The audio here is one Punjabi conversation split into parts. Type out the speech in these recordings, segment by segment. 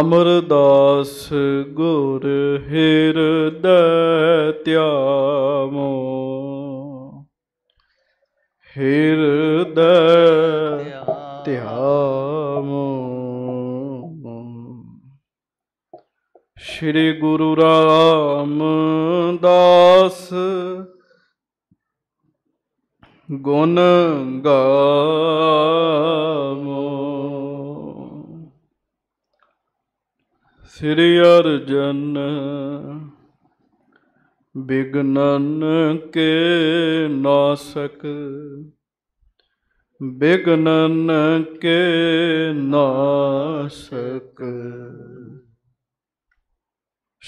ਅਮਰਦਾਸ ਗੁਰ ਹਿਰਦੈ ਧਿਆਮੋ ਹਿਰਦੈ ਧਿਆਮੋ ਸ੍ਰੀ ਗੁਰੂ ਰਾਮਦਾਸ ਗੁਣ ਗਾਮ ਸ੍ਰੀ ਅਰਜਨ ਬਿਗਨਨ ਕੇ ਨਾਸਕ ਬਿਗਨਨ ਕੇ ਨਾਸਕ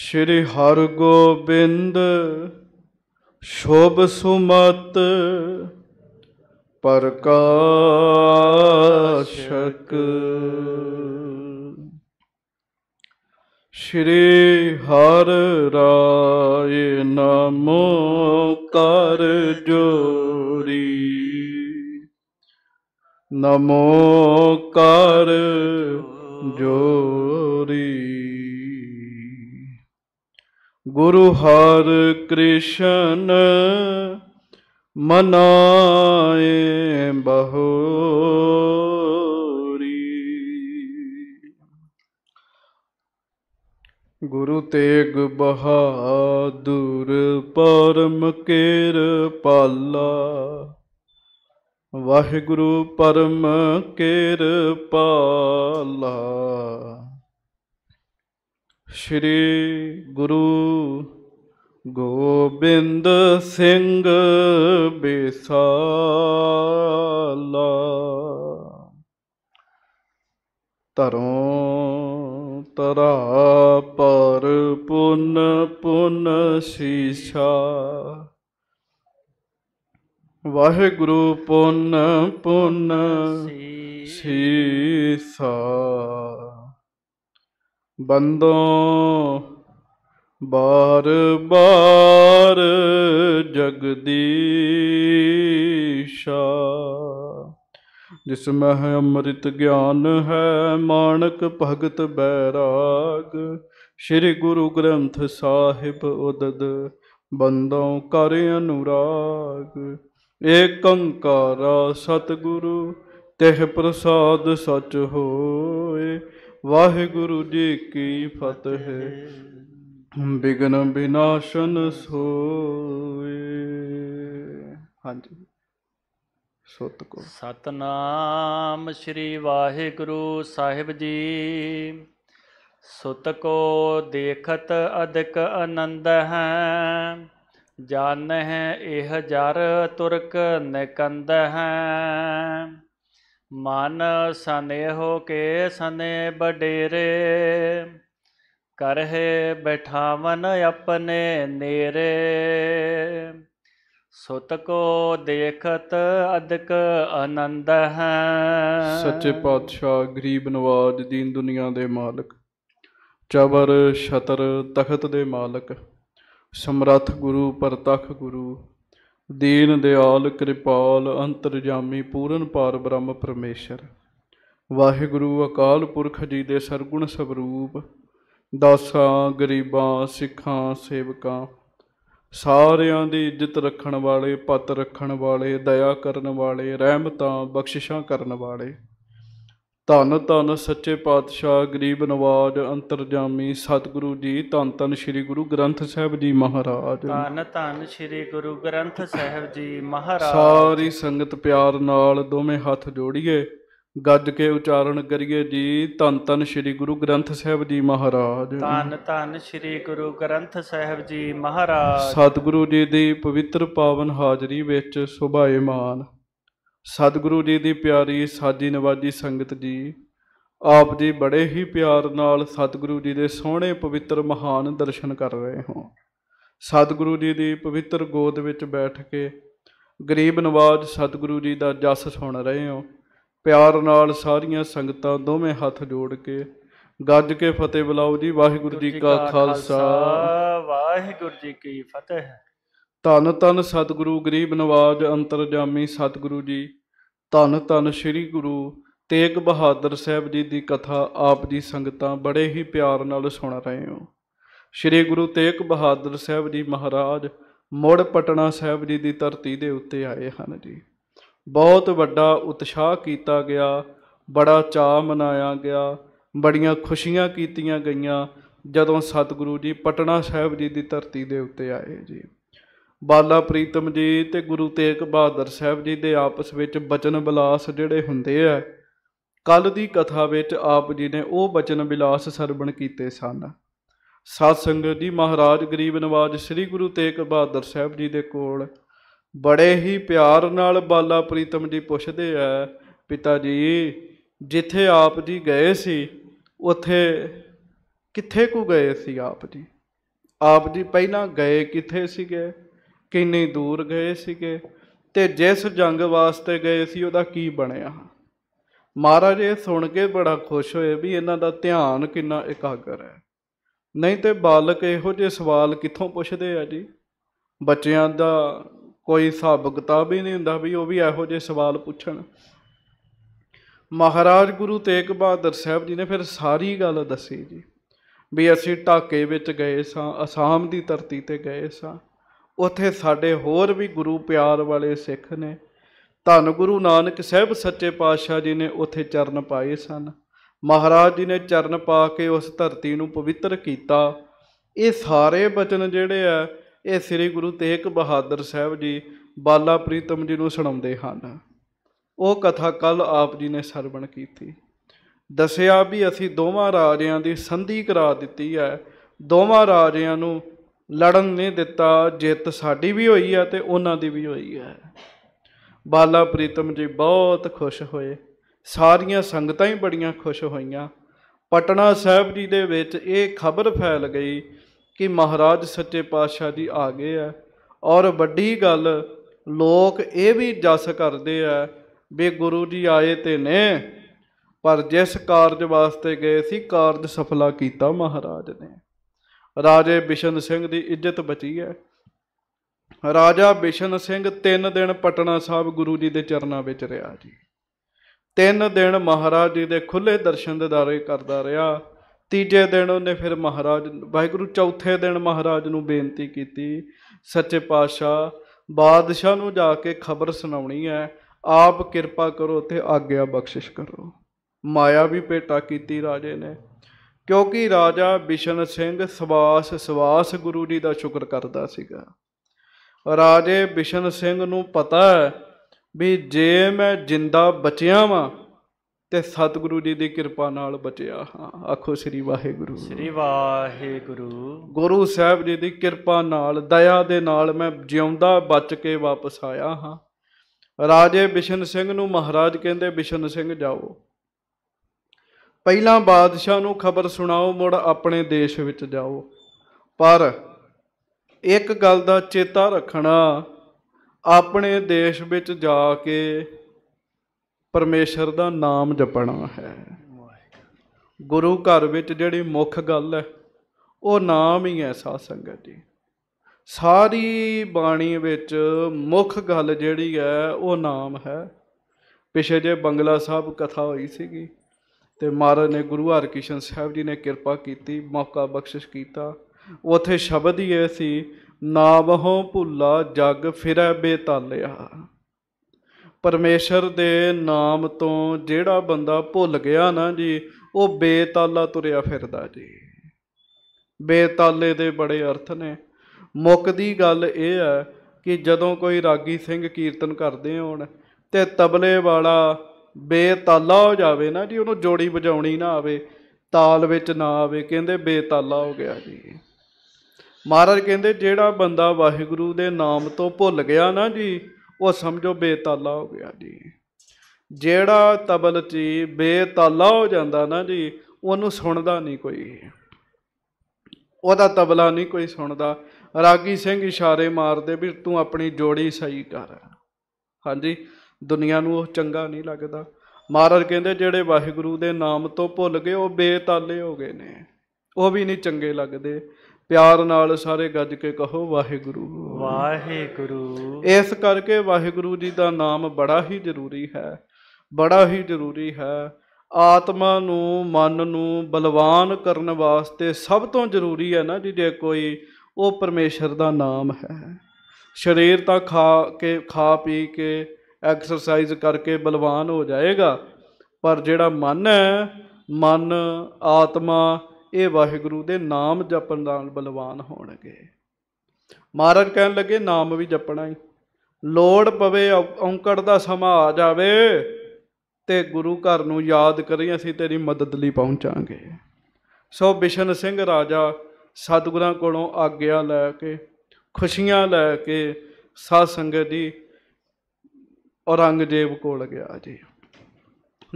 ਸ੍ਰੀ ਹਰ ਗੋਬਿੰਦ ਸ਼ੋਭ ਸੁਮਤ ਪ੍ਰਕਾਸ਼ਕ ਸ਼੍ਰੀ ਹਰ ਰਾਏ ਨਮੋ ਕਰ ਜੋਰੀ ਨਮੋ ਕਰ ਜੋਰੀ ਗੁਰੂ ਹਰ ਕ੍ਰਿਸ਼ਨ ਮਨਾਏ ਬਹੋ ਗੁਰੂ ਤੇਗ ਬਹਾਦੁਰ ਪਰਮ ਕੇਰ ਪਾਲਾ ਵਾਹਿਗੁਰੂ ਪਰਮ ਕੇਰ ਪਾਲਾ ਸ੍ਰੀ ਗੁਰੂ ਗੋਬਿੰਦ ਸਿੰਘ ਬੇਸਾਲਾ ਤਰੋਂ ਤਰਾ ਪਰ ਪੁਨ ਪੁਨ ਸੀਸਾ ਵਾਹਿਗੁਰੂ ਪੁਨ ਪੁਨ ਸੀਸਾ ਬੰਦੋਂ ਬਾਰ ਬਾਰ ਜਗਦੀਸ਼ਾ ਜਿਸ ਮਹ ਅੰਮ੍ਰਿਤ ਗਿਆਨ ਹੈ ਮਾਨਕ ਭਗਤ ਬੈਰਾਗ ਸ੍ਰੀ ਗੁਰੂ ਗ੍ਰੰਥ ਸਾਹਿਬ ਉਦਦ ਬੰਦੋਂ ਕਰ ਅਨੁਰਾਗ ਏਕ ਓੰਕਾਰਾ ਸਤਿਗੁਰੂ ਤਿਹ ਪ੍ਰਸਾਦ ਸਚ ਹੋਏ ਵਾਹਿਗੁਰੂ ਜੀ ਕੀ ਫਤਿਹ ਬਿਗਨ ਬਿਨਾਸ਼ਨ ਸੋਏ ਹਾਂਜੀ ਸੁਤ ਕੋ ਸਤਨਾਮ ਸ੍ਰੀ ਵਾਹਿਗੁਰੂ ਸਾਹਿਬ ਜੀ ਸੁਤ ਕੋ ਦੇਖਤ ਅਦਿਕ ਆਨੰਦ ਹੈ ਜਾਣਹਿ ਹੈ ਇਹ ਜਰ ਤੁਰਕ ਨਿਕੰਦ ਹੈ ਮਨ ਸਨੇਹੋ ਕੇ ਸਨੇ ਬਡੇਰੇ ਕਰਹਿ ਬਿਠਾਵਨ ਆਪਣੇ ਨੇਰੇ ਸੁਤ ਕੋ ਦੇਖਤ ਅਦਕ ਆਨੰਦ ਹੈ ਸੱਚੇ ਪਾਤਸ਼ਾਹ ਗਰੀਬ ਨਵਾਜ ਦੀਨ ਦੁਨੀਆ ਦੇ ਮਾਲਕ ਚਬਰ ਛਤਰ ਤਖਤ ਦੇ ਮਾਲਕ ਸਮਰੱਥ ਗੁਰੂ ਪਰਤਖ ਗੁਰੂ ਦੀਨ ਦਿਆਲ ਕਿਰਪਾਲ ਅੰਤਰਜਾਮੀ ਪੂਰਨ ਪਾਰ ਬ੍ਰਹਮ ਪਰਮੇਸ਼ਰ ਵਾਹਿਗੁਰੂ ਅਕਾਲ ਪੁਰਖ ਜੀ ਦੇ ਸਰਗੁਣ ਸਵਰੂਪ ਦਾਸਾਂ ਗਰੀਬਾਂ ਸਿੱਖਾਂ ਸੇਵਕਾਂ ਸਾਰਿਆਂ ਦੀ ਇੱਜ਼ਤ ਰੱਖਣ ਵਾਲੇ ਪਤ ਰੱਖਣ ਵਾਲੇ ਦਇਆ ਕਰਨ ਵਾਲੇ ਰਹਿਮਤਾਂ ਬਖਸ਼ਿਸ਼ਾਂ ਕਰਨ ਵਾਲੇ ਧੰਨ ਧੰਨ ਸੱਚੇ ਪਾਤਸ਼ਾਹ ਗਰੀਬ ਨਵਾਜ ਅੰਤਰਜਾਮੀ ਸਤਿਗੁਰੂ ਜੀ ਧੰਨ ਧੰਨ ਸ੍ਰੀ ਗੁਰੂ ਗ੍ਰੰਥ ਸਾਹਿਬ ਜੀ ਮਹਾਰਾਜ ਧੰਨ ਧੰਨ ਸ੍ਰੀ ਗੁਰੂ ਗ੍ਰੰਥ ਸਾਹਿਬ ਜੀ ਮਹਾਰਾਜ ਸਾਰੀ ਸੰਗਤ ਪਿਆਰ ਨਾਲ ਦੋਵੇਂ ਹੱਥ ਜੋੜੀਏ ਗੱਜ ਕੇ ਉਚਾਰਨ ਕਰੀਏ ਜੀ ਧੰਨ ਧੰਨ ਸ੍ਰੀ ਗੁਰੂ ਗ੍ਰੰਥ ਸਾਹਿਬ ਜੀ ਮਹਾਰਾਜ ਧੰਨ ਧੰਨ ਸ੍ਰੀ ਗੁਰੂ ਗ੍ਰੰਥ ਸਾਹਿਬ ਜੀ ਮਹਾਰਾਜ ਸਤਿਗੁਰੂ ਜੀ ਦੀ ਪਵਿੱਤਰ ਪਾਵਨ ਹਾਜ਼ਰੀ ਵਿੱਚ ਸੁਭਾਏ ਮਾਨ ਸਤਿਗੁਰੂ ਜੀ ਦੀ ਪਿਆਰੀ ਸਾਜੀ ਨਵਾਜੀ ਸੰਗਤ ਜੀ ਆਪ ਜੀ ਬੜੇ ਹੀ ਪਿਆਰ ਨਾਲ ਸਤਿਗੁਰੂ ਜੀ ਦੇ ਸੋਹਣੇ ਪਵਿੱਤਰ ਮਹਾਨ ਦਰਸ਼ਨ ਕਰ ਰਹੇ ਹੋ ਸਤਿਗੁਰੂ ਜੀ ਦੀ ਪਵਿੱਤਰ ਗੋਦ ਵਿੱਚ ਬੈਠ ਕੇ ਗਰੀਬ ਨਵਾਜ ਸਤਿਗੁਰੂ ਜੀ ਦਾ ਜਸ ਸੁਣ ਰਹੇ ਹੋ ਪਿਆਰ ਨਾਲ ਸਾਰੀਆਂ ਸੰਗਤਾਂ ਦੋਵੇਂ ਹੱਥ ਜੋੜ ਕੇ ਗੱਜ ਕੇ ਫਤਿਹ ਬੁਲਾਓ ਜੀ ਵਾਹਿਗੁਰੂ ਜੀ ਕਾ ਖਾਲਸਾ ਵਾਹਿਗੁਰੂ ਜੀ ਕੀ ਫਤਿਹ ਧੰਨ ਧੰਨ ਸਤਿਗੁਰੂ ਗਰੀਬ ਨਵਾਜ ਅੰਤਰਜਾਮੀ ਸਤਿਗੁਰੂ ਜੀ ਧੰਨ ਧੰਨ ਸ੍ਰੀ ਗੁਰੂ ਤੇਗ ਬਹਾਦਰ ਸਾਹਿਬ ਜੀ ਦੀ ਕਥਾ ਆਪ ਦੀ ਸੰਗਤਾਂ ਬੜੇ ਹੀ ਪਿਆਰ ਨਾਲ ਸੁਣ ਰਹੇ ਹੋ ਸ੍ਰੀ ਗੁਰੂ ਤੇਗ ਬਹਾਦਰ ਸਾਹਿਬ ਜੀ ਮਹਾਰਾਜ ਮੋੜ ਪਟਨਾ ਸਾਹਿਬ ਜੀ ਦੀ ਧਰਤੀ ਦੇ ਉੱਤੇ ਆਏ ਹਨ ਜੀ ਬਹੁਤ ਵੱਡਾ ਉਤਸ਼ਾਹ ਕੀਤਾ ਗਿਆ ਬੜਾ ਚਾਅ ਮਨਾਇਆ ਗਿਆ ਬੜੀਆਂ ਖੁਸ਼ੀਆਂ ਕੀਤੀਆਂ ਗਈਆਂ ਜਦੋਂ ਸਤਿਗੁਰੂ ਜੀ ਪਟਨਾ ਸਾਹਿਬ ਜੀ ਦੀ ਧਰਤੀ ਦੇ ਉੱਤੇ ਆਏ ਜੀ ਬਾਲਾ ਪ੍ਰੀਤਮ ਜੀ ਤੇ ਗੁਰੂ ਤੇਗ ਬਹਾਦਰ ਸਾਹਿਬ ਜੀ ਦੇ ਆਪਸ ਵਿੱਚ ਬਚਨ ਬਿਲਾਸ ਜਿਹੜੇ ਹੁੰਦੇ ਆ ਕੱਲ ਦੀ ਕਥਾ ਵਿੱਚ ਆਪ ਜੀ ਨੇ ਉਹ ਬਚਨ ਬਿਲਾਸ ਸਰਵਣ ਕੀਤੇ ਸਨ ਸਾਧ ਸੰਗਤ ਜੀ ਮਹਾਰਾਜ ਗਰੀਬ ਨਵਾਜ ਸ੍ਰੀ ਗੁਰੂ ਤੇਗ ਬਹਾਦਰ ਸਾਹਿਬ ਜੀ ਦੇ ਕੋਲ ਬੜੇ ਹੀ ਪਿਆਰ ਨਾਲ ਬਾਲਾ ਪ੍ਰੀਤਮ ਜੀ ਪੁੱਛਦੇ ਆ ਪਿਤਾ ਜੀ ਜਿੱਥੇ ਆਪ ਜੀ ਗਏ ਸੀ ਉੱਥੇ ਕਿੱਥੇ ਕੁ ਗਏ ਸੀ ਆਪ ਜੀ ਆਪ ਜੀ ਪਹਿਲਾਂ ਗਏ ਕਿੱਥੇ ਸੀਗੇ ਕਿੰਨੀ ਦੂਰ ਗਏ ਸੀਗੇ ਤੇ ਜਿਸ ਜੰਗ ਵਾਸਤੇ ਗਏ ਸੀ ਉਹਦਾ ਕੀ ਬਣਿਆ ਮਹਾਰਾਜ ਇਹ ਸੁਣ ਕੇ ਬੜਾ ਖੁਸ਼ ਹੋਏ ਵੀ ਇਹਨਾਂ ਦਾ ਧਿਆਨ ਕਿੰਨਾ ਇਕਾਗਰ ਹੈ ਨਹੀਂ ਤੇ ਬਾਲਕ ਇਹੋ ਜਿਹੇ ਸਵਾਲ ਕਿੱਥੋਂ ਪੁੱਛਦੇ ਆ ਜੀ ਬੱਚਿਆਂ ਦਾ ਕੋਈ ਹਿਸਾਬ ਕਿਤਾਬ ਹੀ ਨਹੀਂ ਹੁੰਦਾ ਵੀ ਉਹ ਵੀ ਇਹੋ ਜਿਹੇ ਸਵਾਲ ਪੁੱਛਣ ਮਹਾਰਾਜ ਗੁਰੂ ਤੇਗ ਬਹਾਦਰ ਸਾਹਿਬ ਜੀ ਨੇ ਫਿਰ ਸਾਰੀ ਗੱਲ ਦੱਸੀ ਜੀ ਵੀ ਅਸੀਂ ਢਾਕੇ ਵਿੱਚ ਗਏ ਸਾਂ ਅਸਾਮ ਦੀ ਧਰਤੀ ਤੇ ਗਏ ਸਾਂ ਉੱਥੇ ਸਾਡੇ ਹੋਰ ਵੀ ਗੁਰੂ ਪਿਆਰ ਵਾਲੇ ਸਿੱਖ ਨੇ ਧੰਨ ਗੁਰੂ ਨਾਨਕ ਸਾਹਿਬ ਸੱਚੇ ਪਾਤਸ਼ਾਹ ਜੀ ਨੇ ਉੱਥੇ ਚਰਨ ਪਾਏ ਸਨ ਮਹਾਰਾਜ ਜੀ ਨੇ ਚਰਨ ਪਾ ਕੇ ਉਸ ਧਰਤੀ ਨੂੰ ਪਵਿੱਤਰ ਕੀਤਾ ਇਹ ਸਾਰੇ ਬਚਨ ਜਿਹੜੇ ਆ ਇਹ ਸ੍ਰੀ ਗੁਰੂ ਤੇਗ ਬਹਾਦਰ ਸਾਹਿਬ ਜੀ ਬਾਲਾ ਪ੍ਰੀਤਮ ਜੀ ਨੂੰ ਸੁਣਾਉਂਦੇ ਹਨ ਉਹ ਕਥਾ ਕੱਲ ਆਪ ਜੀ ਨੇ ਸਰਵਣ ਕੀਤੀ ਦੱਸਿਆ ਵੀ ਅਸੀਂ ਦੋਵਾਂ ਰਾਜਿਆਂ ਦੀ ਸੰਧੀ ਕਰਾ ਦਿੱਤੀ ਹੈ ਦੋਵਾਂ ਰਾਜਿਆਂ ਨੂੰ ਲੜਨ ਨਹੀਂ ਦਿੱਤਾ ਜਿੱਤ ਸਾਡੀ ਵੀ ਹੋਈ ਹੈ ਤੇ ਉਹਨਾਂ ਦੀ ਵੀ ਹੋਈ ਹੈ ਬਾਲਾ ਪ੍ਰੀਤਮ ਜੀ ਬਹੁਤ ਖੁਸ਼ ਹੋਏ ਸਾਰੀਆਂ ਸੰਗਤਾਂ ਹੀ ਬੜੀਆਂ ਖੁਸ਼ ਹੋਈਆਂ ਪਟਨਾ ਸਾਹਿਬ ਜੀ ਦੇ ਵਿੱਚ ਇਹ ਖਬਰ ਫੈਲ ਗਈ ਕਿ ਮਹਾਰਾਜ ਸੱਚੇ ਪਾਤਸ਼ਾਹ ਜੀ ਆ ਗਏ ਆ ਔਰ ਵੱਡੀ ਗੱਲ ਲੋਕ ਇਹ ਵੀ ਜਸ ਕਰਦੇ ਆ ਵੀ ਗੁਰੂ ਜੀ ਆਏ ਤੇ ਨੇ ਪਰ ਜਿਸ ਕਾਰਜ ਵਾਸਤੇ ਗਏ ਸੀ ਕਾਰਜ ਸਫਲਾ ਕੀਤਾ ਮਹਾਰਾਜ ਨੇ ਰਾਜੇ ਬਿਸ਼ਨ ਸਿੰਘ ਦੀ ਇੱਜ਼ਤ ਬਚੀ ਹੈ ਰਾਜਾ ਬਿਸ਼ਨ ਸਿੰਘ 3 ਦਿਨ ਪਟਨਾ ਸਾਹਿਬ ਗੁਰੂ ਜੀ ਦੇ ਚਰਨਾਂ ਵਿੱਚ ਰਿਹਾ ਜੀ 3 ਦਿਨ ਮਹਾਰਾਜ ਜੀ ਦੇ ਖੁੱਲੇ ਦਰਸ਼ਨ ਦਿਦਾਰੇ ਕਰਦਾ ਰਿਹਾ ਤੀਜੇ ਦਿਨ ਉਹਨੇ ਫਿਰ ਮਹਾਰਾਜ ਵਾਹਿਗੁਰੂ ਚੌਥੇ ਦਿਨ ਮਹਾਰਾਜ ਨੂੰ ਬੇਨਤੀ ਕੀਤੀ ਸੱਚੇ ਪਾਤਸ਼ਾਹ ਬਾਦਸ਼ਾਹ ਨੂੰ ਜਾ ਕੇ ਖਬਰ ਸੁਣਾਉਣੀ ਹੈ ਆਪ ਕਿਰਪਾ ਕਰੋ ਤੇ ਆਗਿਆ ਬਖਸ਼ਿਸ਼ ਕਰੋ ਮਾਇਆ ਵੀ ਭੇਟਾ ਕੀਤੀ ਰਾਜੇ ਨੇ ਕਿਉਂਕਿ ਰਾਜਾ ਬਿਸ਼ਨ ਸਿੰਘ ਸਵਾਸ ਸਵਾਸ ਗੁਰੂ ਜੀ ਦਾ ਸ਼ੁਕਰ ਕਰਦਾ ਸੀਗਾ ਰਾਜੇ ਬਿਸ਼ਨ ਸਿੰਘ ਨੂੰ ਪਤਾ ਹੈ ਵੀ ਜੇ ਮੈਂ ਜਿੰਦਾ ਬਚਿਆ ਵਾਂ ਤੇ ਸਤਿਗੁਰੂ ਜੀ ਦੀ ਕਿਰਪਾ ਨਾਲ ਬਚਿਆ ਹਾਂ ਆਖੋ ਸ੍ਰੀ ਵਾਹਿਗੁਰੂ ਸ੍ਰੀ ਵਾਹਿਗੁਰੂ ਗੁਰੂ ਸਾਹਿਬ ਜੀ ਦੀ ਕਿਰਪਾ ਨਾਲ ਦਇਆ ਦੇ ਨਾਲ ਮੈਂ ਜਿਉਂਦਾ ਬਚ ਕੇ ਵਾਪਸ ਆਇਆ ਹਾਂ ਰਾਜੇ ਬਿਸ਼ਨ ਸਿੰਘ ਨੂੰ ਮਹਾਰਾਜ ਕਹਿੰਦੇ ਬਿਸ਼ਨ ਸਿੰਘ ਜਾਓ ਪਹਿਲਾਂ ਬਾਦਸ਼ਾਹ ਨੂੰ ਖਬਰ ਸੁਣਾਓ ਮੁੜ ਆਪਣੇ ਦੇਸ਼ ਵਿੱਚ ਜਾਓ ਪਰ ਇੱਕ ਗੱਲ ਦਾ ਚੇਤਾ ਰੱਖਣਾ ਆਪਣੇ ਦੇਸ਼ ਵਿੱਚ ਜਾ ਕੇ ਪਰਮੇਸ਼ਰ ਦਾ ਨਾਮ ਜਪਣਾ ਹੈ ਗੁਰੂ ਘਰ ਵਿੱਚ ਜਿਹੜੀ ਮੁੱਖ ਗੱਲ ਹੈ ਉਹ ਨਾਮ ਹੀ ਹੈ ਸਾਧ ਸੰਗਤ ਜੀ ਸਾਰੀ ਬਾਣੀ ਵਿੱਚ ਮੁੱਖ ਗੱਲ ਜਿਹੜੀ ਹੈ ਉਹ ਨਾਮ ਹੈ ਪਿਛੇ ਜੇ ਬੰਗਲਾ ਸਾਹਿਬ ਕਥਾ ਹੋਈ ਸੀਗੀ ਤੇ ਮਹਾਰਾਜ ਨੇ ਗੁਰੂ ਹਰਕਿਸ਼ਨ ਸਾਹਿਬ ਜੀ ਨੇ ਕਿਰਪਾ ਕੀਤੀ ਮੌਕਾ ਬਖਸ਼ਿਸ਼ ਕੀਤਾ ਉਥੇ ਸ਼ਬਦ ਹੀ ਇਹ ਸੀ ਨਾਮ ਹੋ ਭੁੱਲਾ ਜਗ ਫਿਰੈ ਬੇਤਾਲਿਆ ਪਰਮੇਸ਼ਰ ਦੇ ਨਾਮ ਤੋਂ ਜਿਹੜਾ ਬੰਦਾ ਭੁੱਲ ਗਿਆ ਨਾ ਜੀ ਉਹ ਬੇਤਾਲਾ ਤੁਰਿਆ ਫਿਰਦਾ ਜੀ ਬੇਤਾਲੇ ਦੇ ਬੜੇ ਅਰਥ ਨੇ ਮੁਕਦੀ ਗੱਲ ਇਹ ਹੈ ਕਿ ਜਦੋਂ ਕੋਈ ਰਾਗੀ ਸਿੰਘ ਕੀਰਤਨ ਕਰਦੇ ਹੋਣ ਤੇ ਤਬਲੇ ਵਾਲਾ ਬੇਤਾਲਾ ਹੋ ਜਾਵੇ ਨਾ ਜੀ ਉਹਨੂੰ ਜੋੜੀ ਵਜਾਉਣੀ ਨਾ ਆਵੇ ਤਾਲ ਵਿੱਚ ਨਾ ਆਵੇ ਕਹਿੰਦੇ ਬੇਤਾਲਾ ਹੋ ਗਿਆ ਜੀ ਮਹਾਰਾਜ ਕਹਿੰਦੇ ਜਿਹੜਾ ਬੰਦਾ ਵਾਹਿਗੁਰੂ ਦੇ ਨਾਮ ਤੋਂ ਭੁੱਲ ਗਿਆ ਨਾ ਜੀ ਉਹ ਸਮਝੋ ਬੇਤਾਲਾ ਹੋ ਗਿਆ ਜੀ ਜਿਹੜਾ ਤਬਲ ਤੇ ਬੇਤਾਲਾ ਹੋ ਜਾਂਦਾ ਨਾ ਜੀ ਉਹਨੂੰ ਸੁਣਦਾ ਨਹੀਂ ਕੋਈ ਉਹਦਾ ਤਬਲਾ ਨਹੀਂ ਕੋਈ ਸੁਣਦਾ ਰਾਗੀ ਸਿੰਘ ਇਸ਼ਾਰੇ ਮਾਰਦੇ ਵੀ ਤੂੰ ਆਪਣੀ ਜੋੜੀ ਸਹੀ ਕਰ ਹਾਂਜੀ ਦੁਨੀਆ ਨੂੰ ਉਹ ਚੰਗਾ ਨਹੀਂ ਲੱਗਦਾ ਮਹਾਰਾਜ ਕਹਿੰਦੇ ਜਿਹੜੇ ਵਾਹਿਗੁਰੂ ਦੇ ਨਾਮ ਤੋਂ ਭੁੱਲ ਗਏ ਉਹ ਬੇਤਾਲੇ ਹੋ ਗਏ ਨੇ ਉਹ ਵੀ ਨਹੀਂ ਚੰਗੇ ਲੱਗਦੇ ਪਿਆਰ ਨਾਲ ਸਾਰੇ ਗੱਜ ਕੇ ਕਹੋ ਵਾਹਿਗੁਰੂ ਵਾਹਿਗੁਰੂ ਇਸ ਕਰਕੇ ਵਾਹਿਗੁਰੂ ਜੀ ਦਾ ਨਾਮ ਬੜਾ ਹੀ ਜ਼ਰੂਰੀ ਹੈ ਬੜਾ ਹੀ ਜ਼ਰੂਰੀ ਹੈ ਆਤਮਾ ਨੂੰ ਮਨ ਨੂੰ ਬਲਵਾਨ ਕਰਨ ਵਾਸਤੇ ਸਭ ਤੋਂ ਜ਼ਰੂਰੀ ਹੈ ਨਾ ਜੀ ਜੇ ਕੋਈ ਉਹ ਪਰਮੇਸ਼ਰ ਦਾ ਨਾਮ ਹੈ ਸਰੀਰ ਤਾਂ ਖਾ ਕੇ ਖਾ ਪੀ ਕੇ ਐਕਸਰਸਾਈਜ਼ ਕਰਕੇ ਬਲਵਾਨ ਹੋ ਜਾਏਗਾ ਪਰ ਜਿਹੜਾ ਮਨ ਹੈ ਮਨ ਆਤਮਾ ਇਹ ਵਾਹਿਗੁਰੂ ਦੇ ਨਾਮ ਜਪਣ ਨਾਲ ਬਲਵਾਨ ਹੋਣਗੇ ਮਹਾਰਾਜ ਕਹਿਣ ਲੱਗੇ ਨਾਮ ਵੀ ਜਪਣਾ ਹੀ ਲੋੜ ਪਵੇ ਔਂਕੜ ਦਾ ਸਮਾਂ ਆ ਜਾਵੇ ਤੇ ਗੁਰੂ ਘਰ ਨੂੰ ਯਾਦ ਕਰੀ ਅਸੀਂ ਤੇਰੀ ਮਦਦ ਲਈ ਪਹੁੰਚਾਂਗੇ ਸੋ ਬਿਸ਼ਨ ਸਿੰਘ ਰਾਜਾ ਸਤਿਗੁਰਾਂ ਕੋਲੋਂ ਆਗਿਆ ਲੈ ਕੇ ਖੁਸ਼ੀਆਂ ਲੈ ਕੇ ਸਾਧ ਸੰਗਤ ਦੀ ਔਰੰਗਜ਼ੇਬ ਕੋਲ ਗਿਆ ਜੀ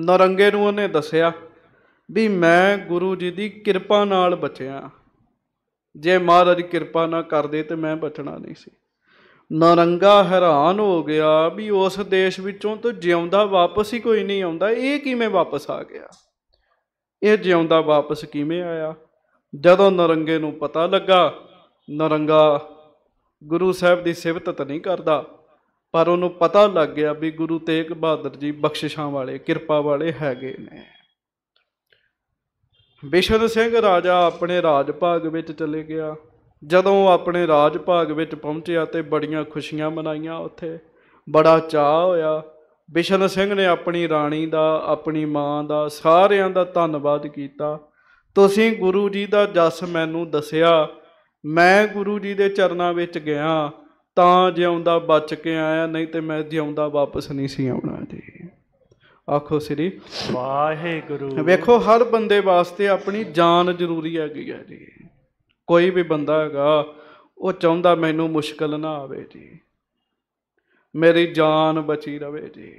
ਨਰੰਗੇ ਨੂੰ ਉਹਨੇ ਦੱਸਿਆ ਵੀ ਮੈਂ ਗੁਰੂ ਜੀ ਦੀ ਕਿਰਪਾ ਨਾਲ ਬਚਿਆ ਜੇ ਮਹਾਰਾਜ ਕਿਰਪਾ ਨਾ ਕਰਦੇ ਤੇ ਮੈਂ ਬਚਣਾ ਨਹੀਂ ਸੀ ਨਰੰਗਾ ਹੈਰਾਨ ਹੋ ਗਿਆ ਵੀ ਉਸ ਦੇਸ਼ ਵਿੱਚੋਂ ਤਾਂ ਜਿਉਂਦਾ ਵਾਪਸ ਹੀ ਕੋਈ ਨਹੀਂ ਆਉਂਦਾ ਇਹ ਕਿਵੇਂ ਵਾਪਸ ਆ ਗਿਆ ਇਹ ਜਿਉਂਦਾ ਵਾਪਸ ਕਿਵੇਂ ਆਇਆ ਜਦੋਂ ਨਰੰਗੇ ਨੂੰ ਪਤਾ ਲੱਗਾ ਨਰੰਗਾ ਗੁਰੂ ਸਾਹਿਬ ਦੀ ਸਿਫਤ ਤਾਂ ਨਹੀਂ ਕਰਦਾ ਪਰ ਉਹਨੂੰ ਪਤਾ ਲੱਗ ਗਿਆ ਵੀ ਗੁਰੂ ਤੇਗ ਬਹਾਦਰ ਜੀ ਬਖਸ਼ਿਸ਼ਾਂ ਵਾਲੇ ਕਿਰਪਾ ਵਾਲੇ ਹੈਗੇ ਨੇ ਬਿਸ਼ਨ ਸਿੰਘ ਰਾਜਾ ਆਪਣੇ ਰਾਜ ਭਾਗ ਵਿੱਚ ਚਲੇ ਗਿਆ ਜਦੋਂ ਆਪਣੇ ਰਾਜ ਭਾਗ ਵਿੱਚ ਪਹੁੰਚਿਆ ਤੇ ਬੜੀਆਂ ਖੁਸ਼ੀਆਂ ਮਨਾਈਆਂ ਉੱਥੇ ਬੜਾ ਚਾਹ ਹੋਇਆ ਬਿਸ਼ਨ ਸਿੰਘ ਨੇ ਆਪਣੀ ਰਾਣੀ ਦਾ ਆਪਣੀ ਮਾਂ ਦਾ ਸਾਰਿਆਂ ਦਾ ਧੰਨਵਾਦ ਕੀਤਾ ਤੁਸੀਂ ਗੁਰੂ ਜੀ ਦਾ ਜਸ ਮੈਨੂੰ ਦੱਸਿਆ ਮੈਂ ਗੁਰੂ ਜੀ ਦੇ ਚਰਨਾਂ ਵਿੱਚ ਗਿਆ ਤਾਂ ਜਿਉਂਦਾ ਬਚ ਕੇ ਆਇਆ ਨਹੀਂ ਤੇ ਮੈਂ ਜਿਉਂਦਾ ਵਾਪਸ ਨਹੀਂ ਸੀ ਆਉਣਾ ਜੀ ਆਖੋ ਸ੍ਰੀ ਵਾਹਿਗੁਰੂ ਵੇਖੋ ਹਰ ਬੰਦੇ ਵਾਸਤੇ ਆਪਣੀ ਜਾਨ ਜ਼ਰੂਰੀ ਹੈਗੀ ਹੈ ਜੀ ਕੋਈ ਵੀ ਬੰਦਾ ਹੈਗਾ ਉਹ ਚਾਹੁੰਦਾ ਮੈਨੂੰ ਮੁਸ਼ਕਲ ਨਾ ਆਵੇ ਜੀ ਮੇਰੀ ਜਾਨ ਬਚੀ ਰਵੇ ਜੀ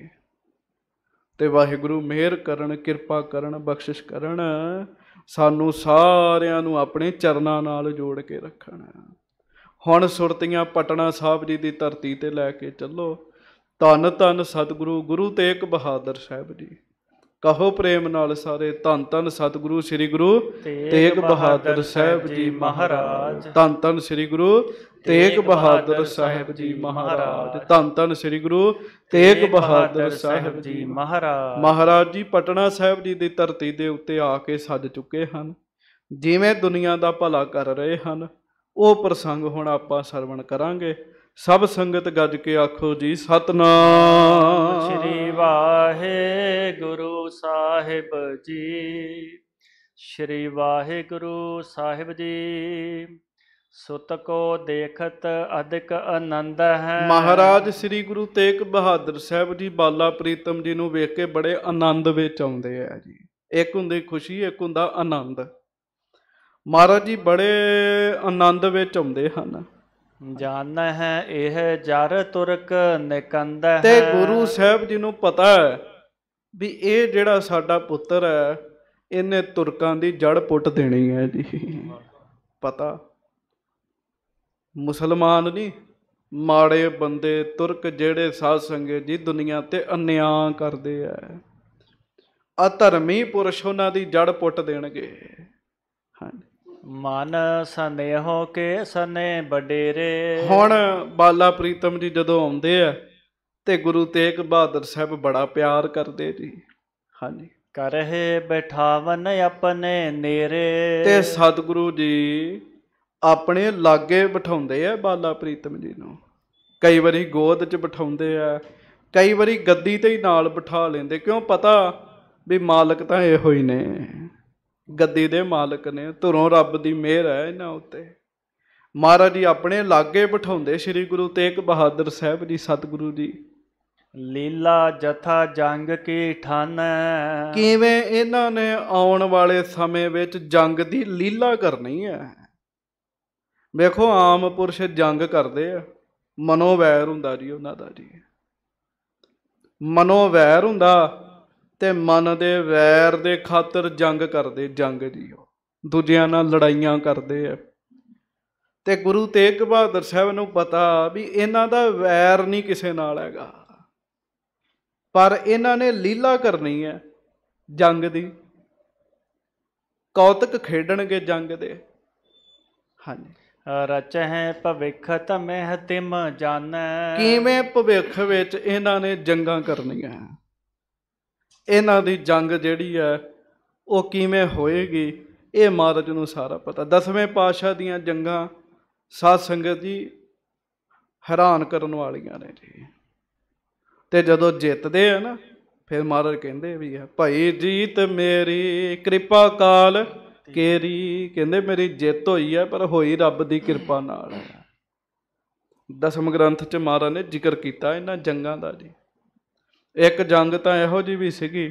ਤੇ ਵਾਹਿਗੁਰੂ ਮਿਹਰ ਕਰਨ ਕਿਰਪਾ ਕਰਨ ਬਖਸ਼ਿਸ਼ ਕਰਨ ਸਾਨੂੰ ਸਾਰਿਆਂ ਨੂੰ ਆਪਣੇ ਚਰਨਾਂ ਨਾਲ ਜੋੜ ਕੇ ਰੱਖਣਾ ਹੁਣ ਸੁਰਤੀਆਂ ਪਟਨਾ ਸਾਹਿਬ ਜੀ ਦੀ ਧਰਤੀ ਤੇ ਲੈ ਕੇ ਚੱਲੋ ਤਨ ਤਨ ਸਤਿਗੁਰੂ ਗੁਰੂ ਤੇਗ ਬਹਾਦਰ ਸਾਹਿਬ ਜੀ ਕਹੋ ਪ੍ਰੇਮ ਨਾਲ ਸਾਰੇ ਤਨ ਤਨ ਸਤਿਗੁਰੂ ਸ੍ਰੀ ਗੁਰੂ ਤੇਗ ਬਹਾਦਰ ਸਾਹਿਬ ਜੀ ਮਹਾਰਾਜ ਤਨ ਤਨ ਸ੍ਰੀ ਗੁਰੂ ਤੇਗ ਬਹਾਦਰ ਸਾਹਿਬ ਜੀ ਮਹਾਰਾਜ ਤਨ ਤਨ ਸ੍ਰੀ ਗੁਰੂ ਤੇਗ ਬਹਾਦਰ ਸਾਹਿਬ ਜੀ ਮਹਾਰਾਜ ਮਹਾਰਾਜ ਜੀ ਪਟਨਾ ਸਾਹਿਬ ਜੀ ਦੀ ਧਰਤੀ ਦੇ ਉੱਤੇ ਆ ਕੇ ਸੱਜ ਚੁੱਕੇ ਹਨ ਜਿਵੇਂ ਦੁਨੀਆ ਦਾ ਭਲਾ ਕਰ ਰਹੇ ਹਨ ਉਹ ਪ੍ਰਸੰਗ ਹੁਣ ਆਪਾਂ ਸਰਵਣ ਕਰਾਂਗੇ ਸਭ ਸੰਗਤ ਗੱਜ ਕੇ ਆਖੋ ਜੀ ਸਤਨਾਮ ਸ੍ਰੀ ਵਾਹਿਗੁਰੂ ਸਾਹਿਬ ਜੀ ਸ੍ਰੀ ਵਾਹਿਗੁਰੂ ਸਾਹਿਬ ਜੀ ਸੁਤ ਕੋ ਦੇਖਤ ਅਧਿਕ ਆਨੰਦ ਹੈ ਮਹਾਰਾਜ ਸ੍ਰੀ ਗੁਰੂ ਤੇਗ ਬਹਾਦਰ ਸਾਹਿਬ ਜੀ ਬਾਲਾ ਪ੍ਰੀਤਮ ਜੀ ਨੂੰ ਵੇਖ ਕੇ ਬੜੇ ਆਨੰਦ ਵਿੱਚ ਆਉਂਦੇ ਆ ਜੀ ਇੱਕ ਹੁੰਦੀ ਖੁਸ਼ੀ ਇੱਕ ਹੁੰਦਾ ਆਨੰਦ ਮਹਾਰਾਜ ਜੀ ਬੜੇ ਆਨੰਦ ਵਿੱਚ ਆਉਂਦੇ ਹਨ ਜਾਣ ਹੈ ਇਹ ਜਰ ਤੁਰਕ ਨਿਕੰਦ ਹੈ ਤੇ ਗੁਰੂ ਸਾਹਿਬ ਜੀ ਨੂੰ ਪਤਾ ਹੈ ਵੀ ਇਹ ਜਿਹੜਾ ਸਾਡਾ ਪੁੱਤਰ ਹੈ ਇਹਨੇ ਤੁਰਕਾਂ ਦੀ ਜੜ ਪੁੱਟ ਦੇਣੀ ਹੈ ਜੀ ਪਤਾ ਮੁਸਲਮਾਨ ਨਹੀਂ ਮਾੜੇ ਬੰਦੇ ਤੁਰਕ ਜਿਹੜੇ ਸਾਧ ਸੰਗੇ ਜੀ ਦੁਨੀਆ ਤੇ ਅਨਿਆਂ ਕਰਦੇ ਆ ਅਧਰਮੀ ਪੁਰਸ਼ ਉਹਨਾਂ ਦੀ ਜੜ ਪੁੱਟ ਦੇਣਗੇ ਹਾਂਜੀ ਮਨ ਸਨੇਹੋ ਕੇ ਸਨੇ ਬਡੇਰੇ ਹੁਣ ਬਾਲਾ ਪ੍ਰੀਤਮ ਜੀ ਜਦੋਂ ਆਉਂਦੇ ਆ ਤੇ ਗੁਰੂ ਤੇਗ ਬਹਾਦਰ ਸਾਹਿਬ ਬੜਾ ਪਿਆਰ ਕਰਦੇ ਜੀ ਹਾਂਜੀ ਕਰਹਿ ਬਿਠਾਵਨ ਆਪਣੇ ਨੇਰੇ ਤੇ ਸਤਿਗੁਰੂ ਜੀ ਆਪਣੇ ਲਾਗੇ ਬਿਠਾਉਂਦੇ ਆ ਬਾਲਾ ਪ੍ਰੀਤਮ ਜੀ ਨੂੰ ਕਈ ਵਾਰੀ ਗੋਦ 'ਚ ਬਿਠਾਉਂਦੇ ਆ ਕਈ ਵਾਰੀ ਗੱਦੀ ਤੇ ਹੀ ਨਾਲ ਬਿਠਾ ਲੈਂਦੇ ਕਿਉਂ ਪਤਾ ਵੀ ਮਾਲਕ ਤਾਂ ਇਹੋ ਹੀ ਨੇ ਗੱਦੀ ਦੇ ਮਾਲਕ ਨੇ ਧੁਰੋਂ ਰੱਬ ਦੀ ਮਿਹਰ ਹੈ ਇਹਨਾਂ ਉੱਤੇ ਮਹਾਰਾਜ ਜੀ ਆਪਣੇ ਲਾਗੇ ਬਿਠਾਉਂਦੇ ਸ੍ਰੀ ਗੁਰੂ ਤੇਗ ਬਹਾਦਰ ਸਾਹਿਬ ਜੀ ਸਤਿਗੁਰੂ ਜੀ ਲੀਲਾ ਜਥਾ ਜੰਗ ਕੀ ਠਾਨ ਕਿਵੇਂ ਇਹਨਾਂ ਨੇ ਆਉਣ ਵਾਲੇ ਸਮੇਂ ਵਿੱਚ ਜੰਗ ਦੀ ਲੀਲਾ ਕਰਨੀ ਹੈ ਵੇਖੋ ਆਮ ਪੁਰਸ਼ ਜੰਗ ਕਰਦੇ ਆ ਮਨੋ ਵੈਰ ਹੁੰਦਾ ਜੀ ਉਹਨਾਂ ਦਾ ਜੀ ਮਨੋ ਵੈਰ ਹੁੰਦਾ ਤੇ ਮਨ ਦੇ ਵੈਰ ਦੇ ਖਾਤਰ ਜੰਗ ਕਰਦੇ ਜੰਗ ਜੀ ਉਹ ਦੂਜਿਆਂ ਨਾਲ ਲੜਾਈਆਂ ਕਰਦੇ ਆ ਤੇ ਗੁਰੂ ਤੇਗ ਬਹਾਦਰ ਸਾਹਿਬ ਨੂੰ ਪਤਾ ਵੀ ਇਹਨਾਂ ਦਾ ਵੈਰ ਨਹੀਂ ਕਿਸੇ ਨਾਲ ਹੈਗਾ ਪਰ ਇਹਨਾਂ ਨੇ ਲੀਲਾ ਕਰਨੀ ਹੈ ਜੰਗ ਦੀ ਕੌਤਕ ਖੇਡਣਗੇ ਜੰਗ ਦੇ ਹਾਂਜੀ ਰਚ ਹੈ ਭਵਿੱਖ ਤਮਹਿ ਤਿਮ ਜਾਣੈ ਕਿਵੇਂ ਭਵਿੱਖ ਵਿੱਚ ਇਹਨਾਂ ਨੇ ਜੰਗਾਂ ਕਰਨੀਆਂ ਇਹਨਾਂ ਦੀ ਜੰਗ ਜਿਹੜੀ ਹੈ ਉਹ ਕਿਵੇਂ ਹੋਏਗੀ ਇਹ ਮਹਾਰਾਜ ਨੂੰ ਸਾਰਾ ਪਤਾ ਦਸਵੇਂ ਪਾਤਸ਼ਾਹ ਦੀਆਂ ਜੰਗਾਂ ਸਾਧ ਸੰਗਤ ਜੀ ਹੈਰਾਨ ਕਰਨ ਵਾਲੀਆਂ ਨੇ ਜੀ ਤੇ ਜਦੋਂ ਜਿੱਤਦੇ ਆ ਨਾ ਫਿਰ ਮਹਾਰਾਜ ਕਹਿੰਦੇ ਵੀ ਆ ਭਾਈ ਜੀਤ ਮੇਰੀ ਕਿਰਪਾ ਕਾਲ ਕੇਰੀ ਕਹਿੰਦੇ ਮੇਰੀ ਜਿੱਤ ਹੋਈ ਹੈ ਪਰ ਹੋਈ ਰੱਬ ਦੀ ਕਿਰਪਾ ਨਾਲ ਦਸਮ ਗ੍ਰੰਥ ਚ ਮਹਾਰਾਜ ਨੇ ਜ਼ਿਕਰ ਕੀਤਾ ਇਹਨਾਂ ਜੰਗਾਂ ਦਾ ਜੀ ਇੱਕ ਜੰਗ ਤਾਂ ਇਹੋ ਜੀ ਵੀ ਸੀਗੀ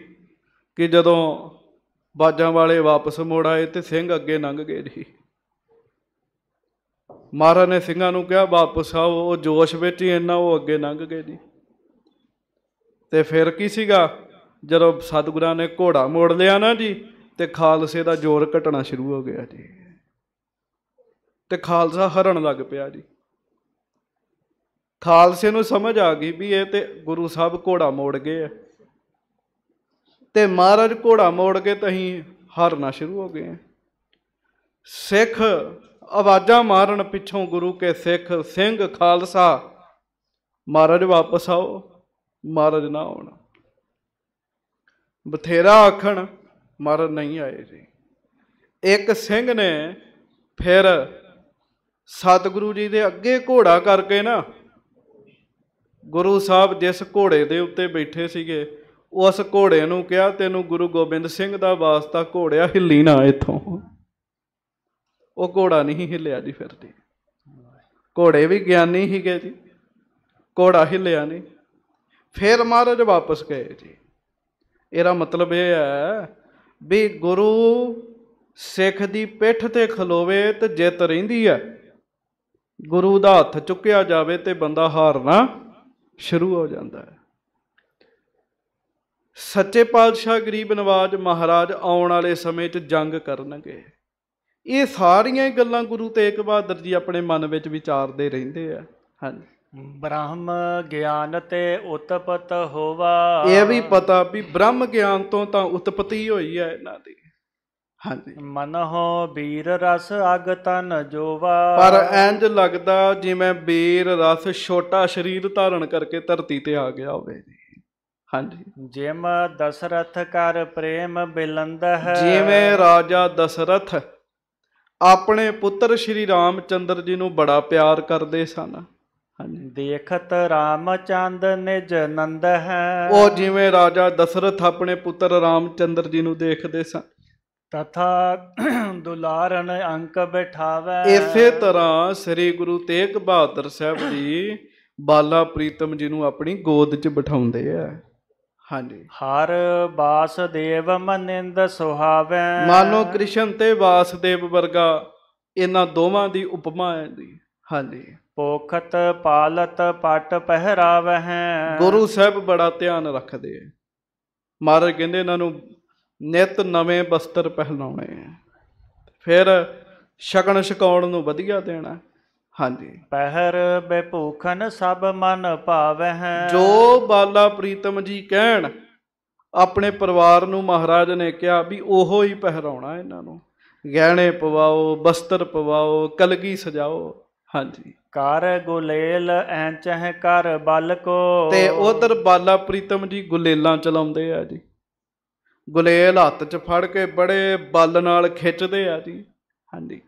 ਕਿ ਜਦੋਂ ਬਾਜਾਂ ਵਾਲੇ ਵਾਪਸ ਮੋੜ ਆਏ ਤੇ ਸਿੰਘ ਅੱਗੇ ਲੰਘ ਗਏ ਜੀ ਮਹਾਰਾ ਨੇ ਸਿੰਘਾਂ ਨੂੰ ਕਿਹਾ ਵਾਪਸ ਆਓ ਉਹ ਜੋਸ਼ ਵਿੱਚ ਹੀ ਇੰਨਾ ਉਹ ਅੱਗੇ ਲੰਘ ਗਏ ਜੀ ਤੇ ਫਿਰ ਕੀ ਸੀਗਾ ਜਦੋਂ ਸਤਿਗੁਰਾਂ ਨੇ ਘੋੜਾ ਮੋੜ ਲਿਆ ਨਾ ਜੀ ਤੇ ਖਾਲਸੇ ਦਾ ਜ਼ੋਰ ਘਟਣਾ ਸ਼ੁਰੂ ਹੋ ਗਿਆ ਜੀ ਤੇ ਖਾਲਸਾ ਹਰਣ ਲੱਗ ਪਿਆ ਜੀ ਖਾਲਸੇ ਨੂੰ ਸਮਝ ਆ ਗਈ ਵੀ ਇਹ ਤੇ ਗੁਰੂ ਸਾਹਿਬ ਘੋੜਾ ਮੋੜ ਗਏ ਆ ਤੇ ਮਹਾਰਾਜ ਘੋੜਾ ਮੋੜ ਕੇ ਤਹੀਂ ਹਰਨਾ ਸ਼ੁਰੂ ਹੋ ਗਏ ਸਿੱਖ ਆਵਾਜ਼ਾਂ ਮਾਰਨ ਪਿੱਛੋਂ ਗੁਰੂ ਕੇ ਸਿੱਖ ਸਿੰਘ ਖਾਲਸਾ ਮਹਾਰਾਜ ਵਾਪਸ ਆਓ ਮਹਾਰਾਜ ਨਾ ਆਉਣ ਬਥੇਰਾ ਆਖਣ ਮਰ ਨਹੀਂ ਆਏ ਜੀ ਇੱਕ ਸਿੰਘ ਨੇ ਫਿਰ ਸਤਿਗੁਰੂ ਜੀ ਦੇ ਅੱਗੇ ਘੋੜਾ ਕਰਕੇ ਨਾ ਗੁਰੂ ਸਾਹਿਬ ਜਿਸ ਘੋੜੇ ਦੇ ਉੱਤੇ ਬੈਠੇ ਸੀਗੇ ਉਸ ਘੋੜੇ ਨੂੰ ਕਿਹਾ ਤੈਨੂੰ ਗੁਰੂ ਗੋਬਿੰਦ ਸਿੰਘ ਦਾ ਵਾਸਤਾ ਘੋੜਿਆ ਹਿੱਲੀ ਨਾ ਇੱਥੋਂ ਉਹ ਘੋੜਾ ਨਹੀਂ ਹਿੱਲਿਆ ਜੀ ਫਿਰ ਜੀ ਘੋੜੇ ਵੀ ਗਿਆਨੀ ਹੀਗੇ ਜੀ ਘੋੜਾ ਹਿੱਲਿਆ ਨਹੀਂ ਫਿਰ ਮਹਾਰਾਜ ਵਾਪਸ ਗਏ ਜੀ ਇਹਦਾ ਮਤਲਬ ਇਹ ਹੈ ਵੀ ਗੁਰੂ ਸਿੱਖ ਦੀ ਪਿੱਠ ਤੇ ਖਲੋਵੇ ਤੇ ਜਿੱਤ ਰਹਿੰਦੀ ਹੈ ਗੁਰੂ ਦਾ ਹੱਥ ਚੁੱਕਿਆ ਜਾਵੇ ਤੇ ਬੰਦਾ ਹਾਰਨਾ ਸ਼ੁਰੂ ਹੋ ਜਾਂਦਾ ਹੈ ਸੱਚੇ ਪਾਤਸ਼ਾਹ ਗਰੀਬ ਨਵਾਜ ਮਹਾਰਾਜ ਆਉਣ ਵਾਲੇ ਸਮੇਂ 'ਚ ਜੰਗ ਕਰਨਗੇ ਇਹ ਸਾਰੀਆਂ ਗੱਲਾਂ ਗੁਰੂ ਤੇਗ ਬਹਾਦਰ ਜੀ ਆਪਣੇ ਮਨ ਵਿੱਚ ਵਿਚਾਰਦੇ ਰਹਿੰਦੇ ਆ ਹਾਂਜੀ ਬ੍ਰਹਮ ਗਿਆਨ ਤੇ ਉਤਪਤ ਹੋਵਾ ਇਹ ਵੀ ਪਤਾ ਵੀ ਬ੍ਰਹਮ ਗਿਆਨ ਤੋਂ ਤਾਂ ਉਤਪਤੀ ਹੋਈ ਹੈ ਇਹਨਾਂ ਦੀ ਹਾਂਜੀ ਮਨਹੁ ਬੀਰ ਰਸ ਅਗ ਤਨ ਜੋਵਾ ਪਰ ਇੰਜ ਲੱਗਦਾ ਜਿਵੇਂ ਬੀਰ ਰਸ ਛੋਟਾ ਸ਼ਰੀਰ ਧਾਰਨ ਕਰਕੇ ਧਰਤੀ ਤੇ ਆ ਗਿਆ ਹੋਵੇ ਹਾਂਜੀ ਜਿਮ ਦਸ਼ਰਥ ਕਰ ਪ੍ਰੇਮ ਬਿਲੰਦ ਹੈ ਜਿਵੇਂ ਰਾਜਾ ਦਸ਼ਰਥ ਆਪਣੇ ਪੁੱਤਰ ਸ਼੍ਰੀ ਰਾਮ ਚੰਦਰ ਜੀ ਨੂੰ ਬੜਾ ਪਿਆਰ ਕਰਦੇ ਸਨ ਦੇਖਤ ਰਾਮਚੰਦ ਨਿਜ ਨੰਦ ਹੈ ਉਹ ਜਿਵੇਂ ਰਾਜਾ ਦਸ਼ਰਥ ਆਪਣੇ ਪੁੱਤਰ ਰਾਮਚੰਦਰ ਜੀ ਨੂੰ ਦੇਖਦੇ ਸਨ ਤਥਾ ਦੁਲਾਰਨ ਅੰਕ ਬਿਠਾਵੇ ਇਸੇ ਤਰ੍ਹਾਂ ਸ੍ਰੀ ਗੁਰੂ ਤੇਗ ਬਹਾਦਰ ਸਾਹਿਬ ਜੀ ਬਾਲਾ ਪ੍ਰੀਤਮ ਜੀ ਨੂੰ ਆਪਣੀ ਗੋਦ 'ਚ ਬਿਠਾਉਂਦੇ ਆ ਹਾਂਜੀ ਹਰ ਬਾਸਦੇਵ ਮਨਿੰਦ ਸੁਹਾਵੇ ਮਾਨੋ ਕ੍ਰਿਸ਼ਨ ਤੇ ਵਾਸਦੇਵ ਵਰਗਾ ਇਹਨਾਂ ਦੋਵਾਂ ਦੀ ਉਪਮਾ ਹੈ ਜੀ ਹਾਂਜੀ ਪੋਖਤ ਪਾਲਤ ਪਟ ਪਹਿਰਾਵਹਿ ਗੁਰੂ ਸਾਹਿਬ ਬੜਾ ਧਿਆਨ ਰੱਖਦੇ ਆ ਮਹਾਰਾਜ ਕਹਿੰਦੇ ਇਹਨਾਂ ਨੂੰ ਨਿਤ ਨਵੇਂ ਬਸਤਰ ਪਹਿਨਾਉਣੇ ਫਿਰ ਸ਼ਗਨ ਛਕਾਉਣ ਨੂੰ ਵਧੀਆ ਦੇਣਾ ਹਾਂਜੀ ਪਹਿਰ ਬੇਭੂਖਨ ਸਭ ਮਨ ਭਾਵਹਿ ਜੋ ਬਾਲਾ ਪ੍ਰੀਤਮ ਜੀ ਕਹਿਣ ਆਪਣੇ ਪਰਿਵਾਰ ਨੂੰ ਮਹਾਰਾਜ ਨੇ ਕਿਹਾ ਵੀ ਉਹੋ ਹੀ ਪਹਿਰਾਉਣਾ ਇਹਨਾਂ ਨੂੰ ਗਹਿਣੇ ਪਵਾਓ ਬਸਤਰ ਪਵਾਓ ਕਲਗੀ ਸਜਾਓ ਹਾਂਜੀ ਕਰ ਗੁਲੇਲ ਚਹ ਕਰ ਬਲ ਕੋ ਤੇ ਉਧਰ ਬਾਲਾ ਪ੍ਰੀਤਮ ਜੀ ਗੁਲੇਲਾਂ ਚਲਾਉਂਦੇ ਆ ਜੀ ਗੁਲੇਲ ਹੱਥ 'ਚ ਫੜ ਕੇ ਬੜੇ ਬਲ ਨਾਲ ਖਿੱਚਦੇ ਆ ਜੀ ਹਾਂਜੀ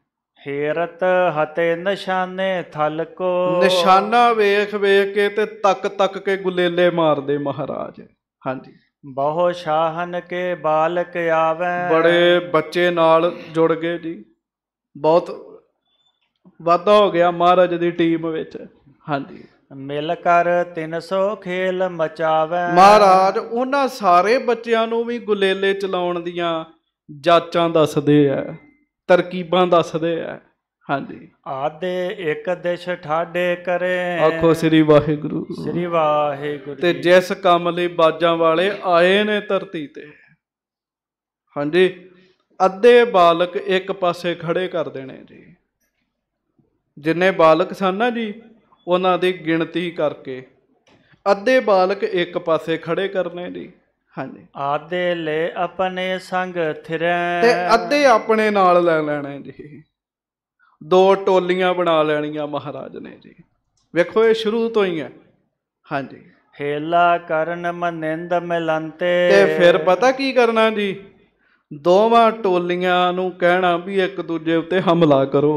ਹੇਰਤ ਹਤੇ ਨਿਸ਼ਾਨੇ ਥਲ ਕੋ ਨਿਸ਼ਾਨਾ ਵੇਖ ਵੇਖ ਕੇ ਤੇ ਤੱਕ ਤੱਕ ਕੇ ਗੁਲੇਲੇ ਮਾਰਦੇ ਮਹਾਰਾਜ ਹਾਂਜੀ ਬਹੁ ਸ਼ਾਹਨ ਕੇ ਬਾਲਕ ਆਵੇ ਬੜੇ ਬੱਚੇ ਨਾਲ ਜੁੜ ਗਏ ਜੀ ਬਹੁਤ ਵਾਧਾ ਹੋ ਗਿਆ ਮਹਾਰਾਜ ਦੀ ਟੀਮ ਵਿੱਚ ਹਾਂਜੀ ਮਿਲ ਕਰ 300 ਖੇਲ ਮਚਾਵੇ ਮਹਾਰਾਜ ਉਹਨਾਂ ਸਾਰੇ ਬੱਚਿਆਂ ਨੂੰ ਵੀ ਗੁਲੇਲੇ ਚਲਾਉਣ ਦੀਆਂ ਜਾਚਾਂ ਦੱਸਦੇ ਆ ਤਰਕੀਬਾਂ ਦੱਸਦੇ ਆ ਹਾਂਜੀ ਆਦੇ ਇੱਕ ਦਿਸ਼ ਠਾਡੇ ਕਰੇ ਆਖੋ ਸ੍ਰੀ ਵਾਹਿਗੁਰੂ ਸ੍ਰੀ ਵਾਹਿਗੁਰੂ ਤੇ ਜਿਸ ਕੰਮ ਲਈ ਬਾਜਾਂ ਵਾਲੇ ਆਏ ਨੇ ਧਰਤੀ ਤੇ ਹਾਂਜੀ ਅੱਧੇ ਬਾਲਕ ਇੱਕ ਪਾਸੇ ਖੜੇ ਕਰ ਦੇਣੇ ਜੀ ਜਿੰਨੇ ਬਾਲਕ ਸਨ ਨਾ ਜੀ ਉਹਨਾਂ ਦੀ ਗਿਣਤੀ ਕਰਕੇ ਅੱਧੇ ਬਾਲਕ ਇੱਕ ਪਾਸੇ ਖੜੇ ਕਰਨੇ ਦੀ ਹਾਂਜੀ ਆਦੇ ਲੈ ਆਪਣੇ ਸੰਗ ਥਿਰੈ ਤੇ ਅੱਧੇ ਆਪਣੇ ਨਾਲ ਲੈ ਲੈਣੇ ਜੀ ਦੋ ਟੋਲੀਆਂ ਬਣਾ ਲੈਣੀਆਂ ਮਹਾਰਾਜ ਨੇ ਜੀ ਵੇਖੋ ਇਹ ਸ਼ੁਰੂ ਤੋਂ ਹੀ ਹੈ ਹਾਂਜੀ ਹੇਲਾ ਕਰਨ ਮਨਿੰਦ ਮਿਲੰਤੇ ਤੇ ਫਿਰ ਪਤਾ ਕੀ ਕਰਨਾ ਜੀ ਦੋਵਾਂ ਟੋਲੀਆਂ ਨੂੰ ਕਹਿਣਾ ਵੀ ਇੱਕ ਦੂਜੇ ਉੱਤੇ ਹਮਲਾ ਕਰੋ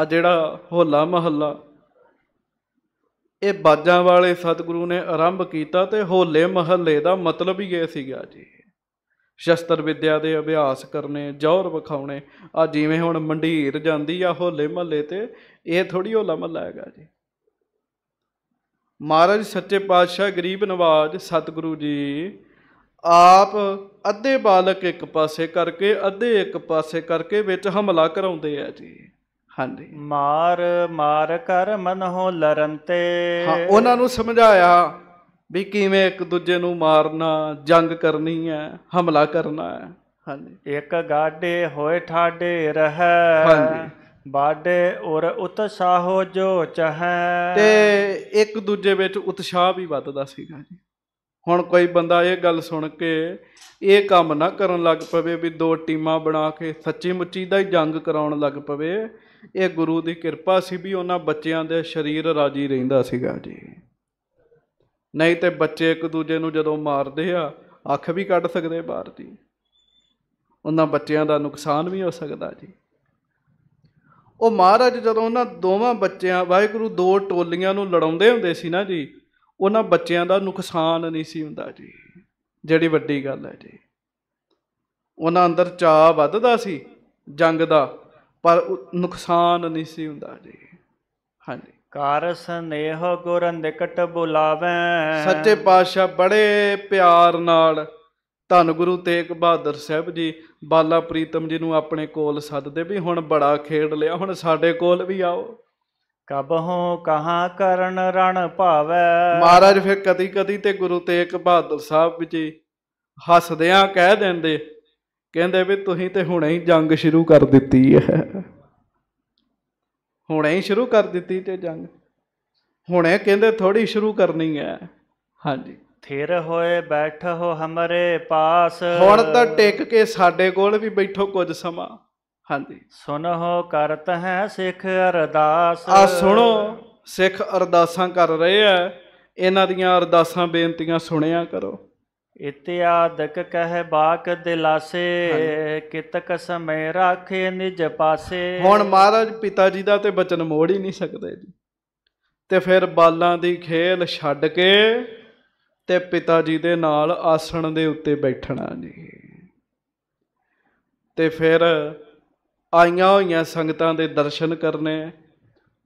ਆ ਜਿਹੜਾ ਹੋਲਾ ਮਹੱਲਾ ਇਹ ਬਾਜਾਂ ਵਾਲੇ ਸਤਿਗੁਰੂ ਨੇ ਆਰੰਭ ਕੀਤਾ ਤੇ ਹੋਲੇ ਮਹੱਲੇ ਦਾ ਮਤਲਬ ਹੀ ਇਹ ਸੀਗਾ ਜੀ ਸ਼ਸਤਰ ਵਿਦਿਆ ਦੇ ਅਭਿਆਸ ਕਰਨੇ ਜ਼ੋਰ ਵਿਖਾਉਣੇ ਆ ਜਿਵੇਂ ਹੁਣ ਮੰਡੀਰ ਜਾਂਦੀ ਆ ਹੋਲੇ ਮਹੱਲੇ ਤੇ ਇਹ ਥੋੜੀ ਹੋਲਾ ਮਹੱਲਾ ਹੈਗਾ ਜੀ ਮਹਾਰਾਜ ਸੱਚੇ ਪਾਤਸ਼ਾਹ ਗਰੀਬ ਨਵਾਜ ਸਤਿਗੁਰੂ ਜੀ ਆਪ ਅੱਧੇ ਬਾਲਕ ਇੱਕ ਪਾਸੇ ਕਰਕੇ ਅੱਧੇ ਇੱਕ ਪਾਸੇ ਕਰਕੇ ਵਿੱਚ ਹਮਲਾ ਕਰਾਉਂਦੇ ਆ ਜੀ ਹਾਂਜੀ ਮਾਰ ਮਾਰ ਕਰ ਮਨੋਂ ਲਰੰਤੇ ਹਾਂ ਉਹਨਾਂ ਨੂੰ ਸਮਝਾਇਆ ਵੀ ਕਿਵੇਂ ਇੱਕ ਦੂਜੇ ਨੂੰ ਮਾਰਨਾ ਜੰਗ ਕਰਨੀ ਹੈ ਹਮਲਾ ਕਰਨਾ ਹੈ ਹਾਂਜੀ ਇੱਕ ਗਾਡੇ ਹੋਏ ਠਾਡੇ ਰਹਿ ਹਾਂਜੀ ਬਾਡੇ ਔਰ ਉਤਸ਼ਾਹ ਜੋ ਚਹੈ ਤੇ ਇੱਕ ਦੂਜੇ ਵਿੱਚ ਉਤਸ਼ਾਹ ਵੀ ਵੱਧਦਾ ਸੀਗਾ ਜੀ ਹੁਣ ਕੋਈ ਬੰਦਾ ਇਹ ਗੱਲ ਸੁਣ ਕੇ ਇਹ ਕੰਮ ਨਾ ਕਰਨ ਲੱਗ ਪਵੇ ਵੀ ਦੋ ਟੀਮਾਂ ਬਣਾ ਕੇ ਸੱਚੀ ਮੁੱਚੀ ਦਾ ਹੀ ਜੰਗ ਕਰਾਉਣ ਲੱਗ ਪਵੇ ਇਹ ਗੁਰੂ ਦੀ ਕਿਰਪਾ ਸੀ ਵੀ ਉਹਨਾਂ ਬੱਚਿਆਂ ਦੇ ਸਰੀਰ ਰਾਜੀ ਰਹਿੰਦਾ ਸੀਗਾ ਜੀ ਨਹੀਂ ਤੇ ਬੱਚੇ ਇੱਕ ਦੂਜੇ ਨੂੰ ਜਦੋਂ ਮਾਰਦੇ ਆ ਅੱਖ ਵੀ ਕੱਢ ਸਕਦੇ ਬਾਹਰ ਦੀ ਉਹਨਾਂ ਬੱਚਿਆਂ ਦਾ ਨੁਕਸਾਨ ਵੀ ਹੋ ਸਕਦਾ ਜੀ ਉਹ ਮਹਾਰਾਜ ਜਦੋਂ ਉਹਨਾਂ ਦੋਵਾਂ ਬੱਚਿਆਂ ਵਾਹਿਗੁਰੂ ਦੋ ਟੋਲੀਆਂ ਨੂੰ ਲੜਾਉਂਦੇ ਹੁੰਦੇ ਸੀ ਨਾ ਜੀ ਉਹਨਾਂ ਬੱਚਿਆਂ ਦਾ ਨੁਕਸਾਨ ਨਹੀਂ ਸੀ ਹੁੰਦਾ ਜੀ ਜਿਹੜੀ ਵੱਡੀ ਗੱਲ ਹੈ ਜੀ ਉਹਨਾਂ ਅੰਦਰ ਚਾਹ ਵੱਧਦਾ ਸੀ ਜੰਗ ਦਾ ਪਰ ਨੁਕਸਾਨ ਨਹੀਂ ਸੀ ਹੁੰਦਾ ਜੀ ਹਾਂਜੀ ਕਾਰ ਸਨੇਹ ਗੁਰ ਨਿਕਟ ਬੁਲਾਵੇ ਸੱਚੇ ਪਾਤਸ਼ਾਹ ਬੜੇ ਪਿਆਰ ਨਾਲ ਧੰਨ ਗੁਰੂ ਤੇਗ ਬਹਾਦਰ ਸਾਹਿਬ ਜੀ ਬਾਲਾ ਪ੍ਰੀਤਮ ਜੀ ਨੂੰ ਆਪਣੇ ਕੋਲ ਸੱਦਦੇ ਵੀ ਹੁਣ ਬੜਾ ਖੇਡ ਲਿਆ ਹੁਣ ਸਾਡੇ ਕੋਲ ਵੀ ਆਓ ਕਬਹੋਂ ਕਹਾ ਕਰਨ ਰਣ ਭਾਵੇ ਮਹਾਰਾਜ ਫਿਰ ਕਦੀ ਕਦੀ ਤੇ ਗੁਰੂ ਤੇਗ ਬਹਾਦਰ ਸਾਹਿਬ ਜੀ ਹੱਸਦਿਆਂ ਕਹਿ ਦਿੰਦੇ ਕਹਿੰਦੇ ਵੀ ਤੁਸੀਂ ਤੇ ਹੁਣੇ ਹੀ ਜੰਗ ਸ਼ੁਰੂ ਕਰ ਦਿੱਤੀ ਹੈ ਹੁਣੇ ਹੀ ਸ਼ੁਰੂ ਕਰ ਦਿੱਤੀ ਤੇ ਜੰਗ ਹੁਣੇ ਕਹਿੰਦੇ ਥੋੜੀ ਸ਼ੁਰੂ ਕਰਨੀ ਹੈ ਹਾਂਜੀ ਥਿਰ ਹੋਏ ਬੈਠੋ ਹਮਰੇ ਪਾਸ ਹੁਣ ਤਾਂ ਟਿਕ ਕੇ ਸਾਡੇ ਕੋਲ ਵੀ ਬੈਠੋ ਕੁਝ ਸਮਾਂ ਹਾਂਜੀ ਸੁਣੋ ਕਰਤ ਹੈ ਸਿੱਖ ਅਰਦਾਸ ਆ ਸੁਣੋ ਸਿੱਖ ਅਰਦਾਸਾਂ ਕਰ ਰਹੇ ਆ ਇਹਨਾਂ ਦੀਆਂ ਅਰਦਾਸਾਂ ਬੇਨਤੀਆਂ ਸੁਣਿਆ ਕਰੋ ਇਤਿਆਦਕ ਕਹਿ ਬਾਕ ਦਿਲਾਸੇ ਕਿਤਕ ਸਮੇ ਰਾਖੇ ਨਿਜ ਪਾਸੇ ਹੁਣ ਮਹਾਰਾਜ ਪਿਤਾ ਜੀ ਦਾ ਤੇ ਬਚਨ ਮੋੜ ਹੀ ਨਹੀਂ ਸਕਦੇ ਜੀ ਤੇ ਫਿਰ ਬਾਲਾਂ ਦੀ ਖੇਲ ਛੱਡ ਕੇ ਤੇ ਪਿਤਾ ਜੀ ਦੇ ਨਾਲ ਆਸਣ ਦੇ ਉੱਤੇ ਬੈਠਣਾ ਜੀ ਤੇ ਫਿਰ ਆਈਆਂ ਹੋਈਆਂ ਸੰਗਤਾਂ ਦੇ ਦਰਸ਼ਨ ਕਰਨੇ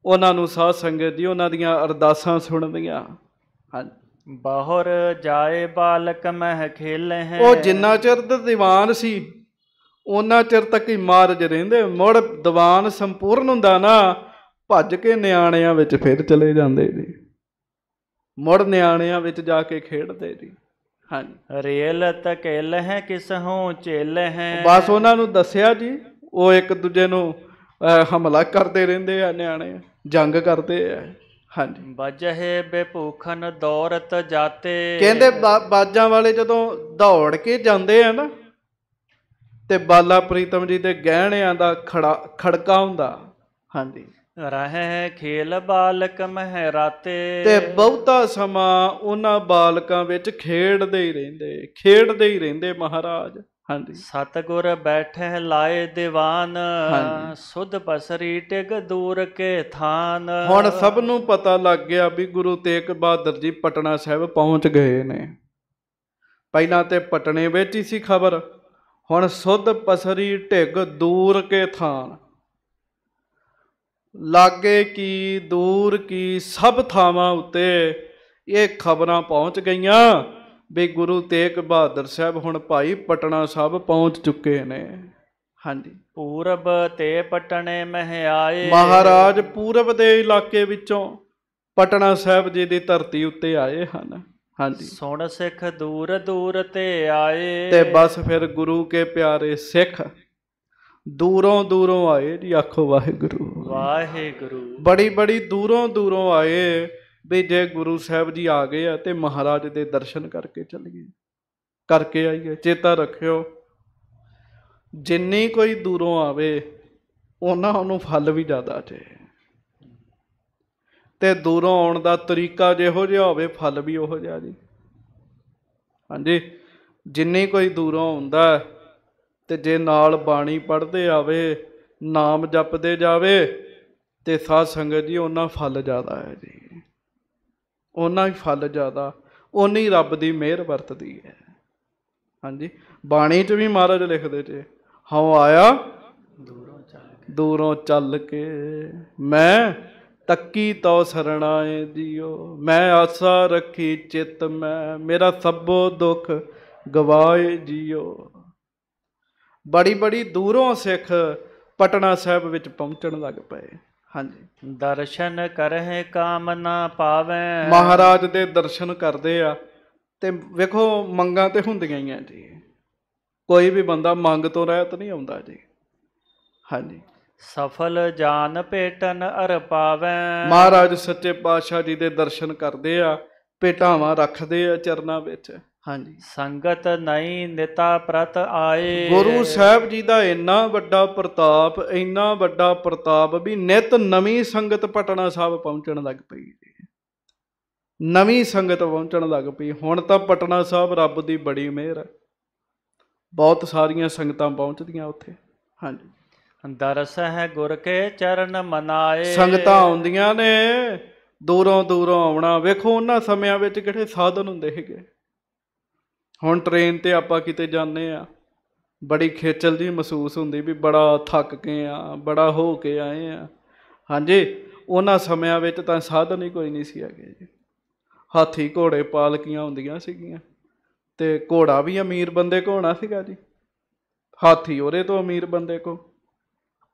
ਉਹਨਾਂ ਨੂੰ ਸਾਧ ਸੰਗਤ ਜੀ ਉਹਨਾਂ ਦੀਆਂ ਅਰਦਾਸਾਂ ਸੁਣਨੀਆਂ ਹਾਂਜੀ ਬਾਹਰ ਜਾਏ ਬਾਲਕ ਮਹਿ ਖੇਲੇ ਹੈ ਉਹ ਜਿੰਨਾ ਚਿਰ ਤੇ ਦੀਵਾਨ ਸੀ ਉਹਨਾਂ ਚਿਰ ਤੱਕ ਹੀ ਮਾਰਜ ਰਹਿੰਦੇ ਮੁੜ ਦੀਵਾਨ ਸੰਪੂਰਨ ਹੁੰਦਾ ਨਾ ਭੱਜ ਕੇ ਨਿਆਣਿਆਂ ਵਿੱਚ ਫਿਰ ਚਲੇ ਜਾਂਦੇ ਜੀ ਮੁੜ ਨਿਆਣਿਆਂ ਵਿੱਚ ਜਾ ਕੇ ਖੇਡਦੇ ਜੀ ਹਾਂਜੀ ਰੇਲ ਤਕੇਲ ਹੈ ਕਿਸ ਹੋਂ ਚੇਲ ਹੈ ਬਸ ਉਹਨਾਂ ਨੂੰ ਦੱਸਿਆ ਜੀ ਉਹ ਇੱਕ ਦੂਜੇ ਨੂੰ ਹਮਲਾ ਕਰਦੇ ਰਹਿੰਦੇ ਆ ਨਿਆਣੇ ਜੰਗ ਕਰਦੇ ਆ ਹਾਂਜੀ ਵਜਹੇ ਬੇਭੂਖਨ ਦੌਰਤ ਜਾਤੇ ਕਹਿੰਦੇ ਬਾਜਾਂ ਵਾਲੇ ਜਦੋਂ ਦੌੜ ਕੇ ਜਾਂਦੇ ਆ ਨਾ ਤੇ ਬਾਲਾ ਪ੍ਰੀਤਮ ਜੀ ਦੇ ਗਹਿਣਿਆਂ ਦਾ ਖੜਾ ਖੜਕਾ ਹੁੰਦਾ ਹਾਂਜੀ ਰਹਿ ਖੇਲ ਬਾਲਕ ਮਹਿਰਾਤੇ ਤੇ ਬਹੁਤਾ ਸਮਾਂ ਉਹਨਾਂ ਬਾਲਕਾਂ ਵਿੱਚ ਖੇਡਦੇ ਹੀ ਰਹਿੰਦੇ ਖੇਡਦੇ ਹੀ ਰਹਿੰਦੇ ਮਹਾਰਾਜ ਹਾਂਜੀ ਸਤਗੁਰ ਬੈਠੇ ਲਾਏ ਦੀਵਾਨ ਸੁਧ ਪਸਰੀ ਟਿਗ ਦੂਰ ਕੇ ਥਾਨ ਹੁਣ ਸਭ ਨੂੰ ਪਤਾ ਲੱਗ ਗਿਆ ਵੀ ਗੁਰੂ ਤੇਗ ਬਹਾਦਰ ਜੀ ਪਟਨਾ ਸਾਹਿਬ ਪਹੁੰਚ ਗਏ ਨੇ ਪਹਿਲਾਂ ਤੇ ਪਟਨੇ ਵਿੱਚ ਹੀ ਸੀ ਖਬਰ ਹੁਣ ਸੁਧ ਪਸਰੀ ਟਿਗ ਦੂਰ ਕੇ ਥਾਨ ਲਾਗੇ ਕੀ ਦੂਰ ਕੀ ਸਭ ਥਾਵਾਂ ਉੱਤੇ ਇਹ ਖਬਰਾਂ ਪਹੁੰਚ ਗਈਆਂ ਵੀ ਗੁਰੂ ਤੇਗ ਬਹਾਦਰ ਸਾਹਿਬ ਹੁਣ ਭਾਈ ਪਟਨਾ ਸਾਹਿਬ ਪਹੁੰਚ ਚੁੱਕੇ ਨੇ ਹਾਂਜੀ ਪੂਰਬ ਤੇ ਪਟਣੇ ਮਹਿ ਆਏ ਮਹਾਰਾਜ ਪੂਰਬ ਦੇ ਇਲਾਕੇ ਵਿੱਚੋਂ ਪਟਨਾ ਸਾਹਿਬ ਜੀ ਦੀ ਧਰਤੀ ਉੱਤੇ ਆਏ ਹਨ ਹਾਂਜੀ ਸੁਣ ਸਿੱਖ ਦੂਰ ਦੂਰ ਤੇ ਆਏ ਤੇ ਬਸ ਫਿਰ ਗੁਰੂ ਕੇ ਪਿਆਰੇ ਸਿੱਖ ਦੂਰੋਂ ਦੂਰੋਂ ਆਏ ਜੀ ਆਖੋ ਵਾਹਿਗੁਰੂ ਵਾਹਿਗੁਰੂ ਬੜੀ ਬੜੀ ਦੂਰੋਂ ਦੂਰੋਂ ਆਏ ਵੀ ਜੇ ਗੁਰੂ ਸਾਹਿਬ ਜੀ ਆ ਗਏ ਆ ਤੇ ਮਹਾਰਾਜ ਦੇ ਦਰਸ਼ਨ ਕਰਕੇ ਚੱਲੀਏ ਕਰਕੇ ਆਈਏ ਚੇਤਾ ਰੱਖਿਓ ਜਿੰਨੀ ਕੋਈ ਦੂਰੋਂ ਆਵੇ ਉਹਨਾਂ ਨੂੰ ਫਲ ਵੀ ਜ਼ਿਆਦਾ ਜੇ ਤੇ ਦੂਰੋਂ ਆਉਣ ਦਾ ਤਰੀਕਾ ਜਿਹੋ ਜਿਹਾ ਹੋਵੇ ਫਲ ਵੀ ਉਹੋ ਜਿਹਾ ਜੀ ਹਾਂਜੀ ਜਿੰਨੀ ਕੋਈ ਦੂਰੋਂ ਹੁੰਦਾ ਤੇ ਜੇ ਨਾਲ ਬਾਣੀ ਪੜਦੇ ਆਵੇ ਨਾਮ ਜਪਦੇ ਜਾਵੇ ਤੇ ਸਾਧ ਸੰਗਤ ਜੀ ਉਹਨਾਂ ਫਲ ਜ਼ਿਆਦਾ ਹੈ ਜੀ ਉਹਨਾਂ ਹੀ ਫਲ ਜ਼ਿਆਦਾ ਉਨੀ ਰੱਬ ਦੀ ਮਿਹਰ ਵਰਤਦੀ ਹੈ ਹਾਂਜੀ ਬਾਣੀ 'ਚ ਵੀ ਮਹਾਰਾਜ ਲਿਖਦੇ ਤੇ ਹਉ ਆਇਆ ਦੂਰੋਂ ਚੱਲ ਕੇ ਦੂਰੋਂ ਚੱਲ ਕੇ ਮੈਂ ਤੱਕੀ ਤਉ ਸਰਣਾਏ ਦਿਓ ਮੈਂ ਆਸਾ ਰੱਖੀ ਚਿੱਤ ਮੈਂ ਮੇਰਾ ਸਭੋ ਦੁੱਖ ਗਵਾਏ ਜੀਓ ਬੜੀ ਬੜੀ ਦੂਰੋਂ ਸਿੱਖ ਪਟਨਾ ਸਾਹਿਬ ਵਿੱਚ ਪਹੁੰਚਣ ਲੱਗ ਪਏ ਹਾਂਜੀ ਦਰਸ਼ਨ ਕਰਹਿ ਕਾਮਨਾ ਪਾਵੇ ਮਹਾਰਾਜ ਦੇ ਦਰਸ਼ਨ ਕਰਦੇ ਆ ਤੇ ਵੇਖੋ ਮੰਗਾਂ ਤੇ ਹੁੰਦੀਆਂ ਹੀ ਆ ਜੀ ਕੋਈ ਵੀ ਬੰਦਾ ਮੰਗ ਤੋਂ ਰਹਿਤ ਨਹੀਂ ਆਉਂਦਾ ਜੀ ਹਾਂਜੀ ਸਫਲ ਜਾਨ ਭੇਟਨ ਅਰ ਪਾਵੇ ਮਹਾਰਾਜ ਸੱਚੇ ਪਾਤਸ਼ਾਹ ਜੀ ਦੇ ਦਰਸ਼ਨ ਕਰਦੇ ਆ ਪੇਟਾਵਾਂ ਰੱਖਦੇ ਆ ਚਰਨਾਂ ਵਿੱਚ ਹਾਂਜੀ ਸੰਗਤ ਨਹੀਂ ਨਿਤਾ ਪ੍ਰਤ ਆਏ ਗੁਰੂ ਸਾਹਿਬ ਜੀ ਦਾ ਇੰਨਾ ਵੱਡਾ ਪ੍ਰਤਾਪ ਇੰਨਾ ਵੱਡਾ ਪ੍ਰਤਾਪ ਵੀ ਨਿਤ ਨਵੀਂ ਸੰਗਤ ਪਟਨਾ ਸਾਹਿਬ ਪਹੁੰਚਣ ਲੱਗ ਪਈ ਨਵੀਂ ਸੰਗਤ ਪਹੁੰਚਣ ਲੱਗ ਪਈ ਹੁਣ ਤਾਂ ਪਟਨਾ ਸਾਹਿਬ ਰੱਬ ਦੀ ਬੜੀ ਮਿਹਰ ਹੈ ਬਹੁਤ ਸਾਰੀਆਂ ਸੰਗਤਾਂ ਪਹੁੰਚਦੀਆਂ ਉੱਥੇ ਹਾਂਜੀ ਦਰਸ ਹੈ ਗੁਰ ਕੇ ਚਰਨ ਮਨਾਏ ਸੰਗਤਾਂ ਆਉਂਦੀਆਂ ਨੇ ਦੂਰੋਂ ਦੂਰੋਂ ਆਉਣਾ ਵੇਖੋ ਉਹਨਾਂ ਸਮਿਆਂ ਵਿੱਚ ਕਿਹੜੇ ਸਾਧਨ ਹੁੰਦੇ ਹੈਗੇ ਹੁਣ ਟ੍ਰੇਨ ਤੇ ਆਪਾਂ ਕਿਤੇ ਜਾਂਦੇ ਆ ਬੜੀ ਖੇਚਲ ਦੀ ਮਹਿਸੂਸ ਹੁੰਦੀ ਵੀ ਬੜਾ ਥੱਕ ਕੇ ਆ ਬੜਾ ਹੋ ਕੇ ਆਏ ਆ ਹਾਂਜੀ ਉਹਨਾਂ ਸਮਿਆਂ ਵਿੱਚ ਤਾਂ ਸਾਧਨ ਹੀ ਕੋਈ ਨਹੀਂ ਸੀ ਹੈਗੇ ਜੀ ਹਾਥੀ ਘੋੜੇ ਪਾਲਕੀਆਂ ਹੁੰਦੀਆਂ ਸੀਗੀਆਂ ਤੇ ਘੋੜਾ ਵੀ ਅਮੀਰ ਬੰਦੇ ਕੋ ਹੋਣਾ ਸੀਗਾ ਜੀ ਹਾਥੀ ਉਹਦੇ ਤੋਂ ਅਮੀਰ ਬੰਦੇ ਕੋ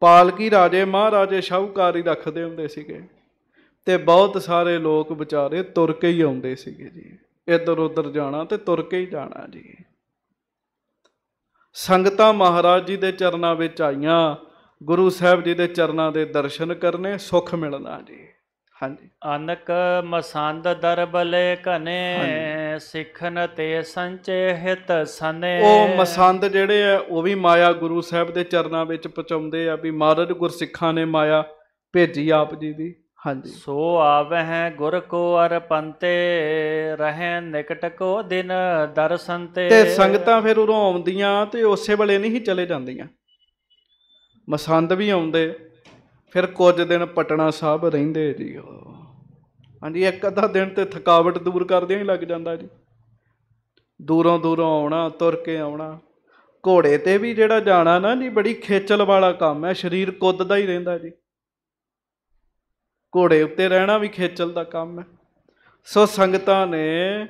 ਪਾਲਕੀ ਰਾਜੇ ਮਹਾਰਾਜੇ ਸ਼ਾਹੂਕਾਰੀ ਰੱਖਦੇ ਹੁੰਦੇ ਸੀਗੇ ਤੇ ਬਹੁਤ ਸਾਰੇ ਲੋਕ ਵਿਚਾਰੇ ਤੁਰ ਕੇ ਹੀ ਆਉਂਦੇ ਸੀਗੇ ਜੀ ਇੱਧਰ ਉੱਧਰ ਜਾਣਾ ਤੇ ਤੁਰ ਕੇ ਹੀ ਜਾਣਾ ਜੀ ਸੰਗਤਾਂ ਮਹਾਰਾਜ ਜੀ ਦੇ ਚਰਨਾਂ ਵਿੱਚ ਆਈਆਂ ਗੁਰੂ ਸਾਹਿਬ ਜੀ ਦੇ ਚਰਨਾਂ ਦੇ ਦਰਸ਼ਨ ਕਰਨੇ ਸੁਖ ਮਿਲਣਾ ਜੀ ਹਾਂਜੀ ਅਨਕ ਮਸੰਦ ਦਰਬਲੇ ਕਨੇ ਸਿੱਖਨ ਤੇ ਹਿਤ ਸਨੇ ਉਹ ਮਸੰਦ ਜਿਹੜੇ ਆ ਉਹ ਵੀ ਮਾਇਆ ਗੁਰੂ ਸਾਹਿਬ ਦੇ ਚਰਨਾਂ ਵਿੱਚ ਪਹੁੰਚਾਉਂਦੇ ਆ ਵੀ ਮਹਾਰਾਜ ਗੁਰਸਿੱਖਾਂ ਨੇ ਮਾਇਆ ਭੇਜੀ ਆਪ ਜੀ ਦੀ ਹਾਂਜੀ ਸੋ ਆਵਹਿ ਗੁਰ ਕੋ ਅਰ ਪੰਤੇ ਰਹਿ ਨਿਕਟ ਕੋ ਦਿਨ ਦਰਸ਼ਨ ਤੇ ਤੇ ਸੰਗਤਾਂ ਫਿਰ ਉਰੋਂ ਆਉਂਦੀਆਂ ਤੇ ਉਸੇ ਵੇਲੇ ਨਹੀਂ ਚਲੇ ਜਾਂਦੀਆਂ ਮਸੰਦ ਵੀ ਆਉਂਦੇ ਫਿਰ ਕੁਝ ਦਿਨ ਪਟਨਾ ਸਾਹਿਬ ਰਹਿੰਦੇ ਜੀ ਹਾਂਜੀ ਇੱਕ ਅੱਧਾ ਦਿਨ ਤੇ ਥਕਾਵਟ ਦੂਰ ਕਰਦਿਆਂ ਹੀ ਲੱਗ ਜਾਂਦਾ ਜੀ ਦੂਰੋਂ ਦੂਰੋਂ ਆਉਣਾ ਤੁਰ ਕੇ ਆਉਣਾ ਘੋੜੇ ਤੇ ਵੀ ਜਿਹੜਾ ਜਾਣਾ ਨਾ ਜੀ ਬੜੀ ਖੇਚਲ ਵਾਲਾ ਕੰਮ ਹੈ ਸਰੀਰ ਕੁੱਦਦਾ ਹੀ ਰਹਿੰਦਾ ਜੀ ਘੋੜੇ ਉੱਤੇ ਰਹਿਣਾ ਵੀ ਖੇਚਲ ਦਾ ਕੰਮ ਹੈ ਸੋ ਸੰਗਤਾਂ ਨੇ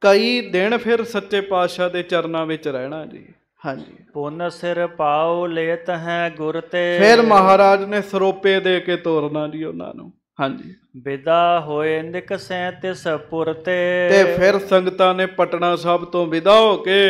ਕਈ ਦਿਨ ਫਿਰ ਸੱਚੇ ਪਾਤਸ਼ਾਹ ਦੇ ਚਰਨਾਂ ਵਿੱਚ ਰਹਿਣਾ ਜੀ ਹਾਂਜੀ ਪੁੰਨ ਸਿਰ ਪਾਉ ਲੇਤ ਹੈ ਗੁਰ ਤੇ ਫਿਰ ਮਹਾਰਾਜ ਨੇ ਸਰੋਪੇ ਦੇ ਕੇ ਤੋਰਨਾ ਜੀ ਉਹਨਾਂ ਨੂੰ ਹਾਂਜੀ ਵਿਦਾ ਹੋਏ ਨਿਕ ਸੈ ਤਿਸ ਪੁਰ ਤੇ ਤੇ ਫਿਰ ਸੰਗਤਾਂ ਨੇ ਪਟਨਾ ਸਾਹਿਬ ਤੋਂ ਵਿਦਾ ਹੋ ਕੇ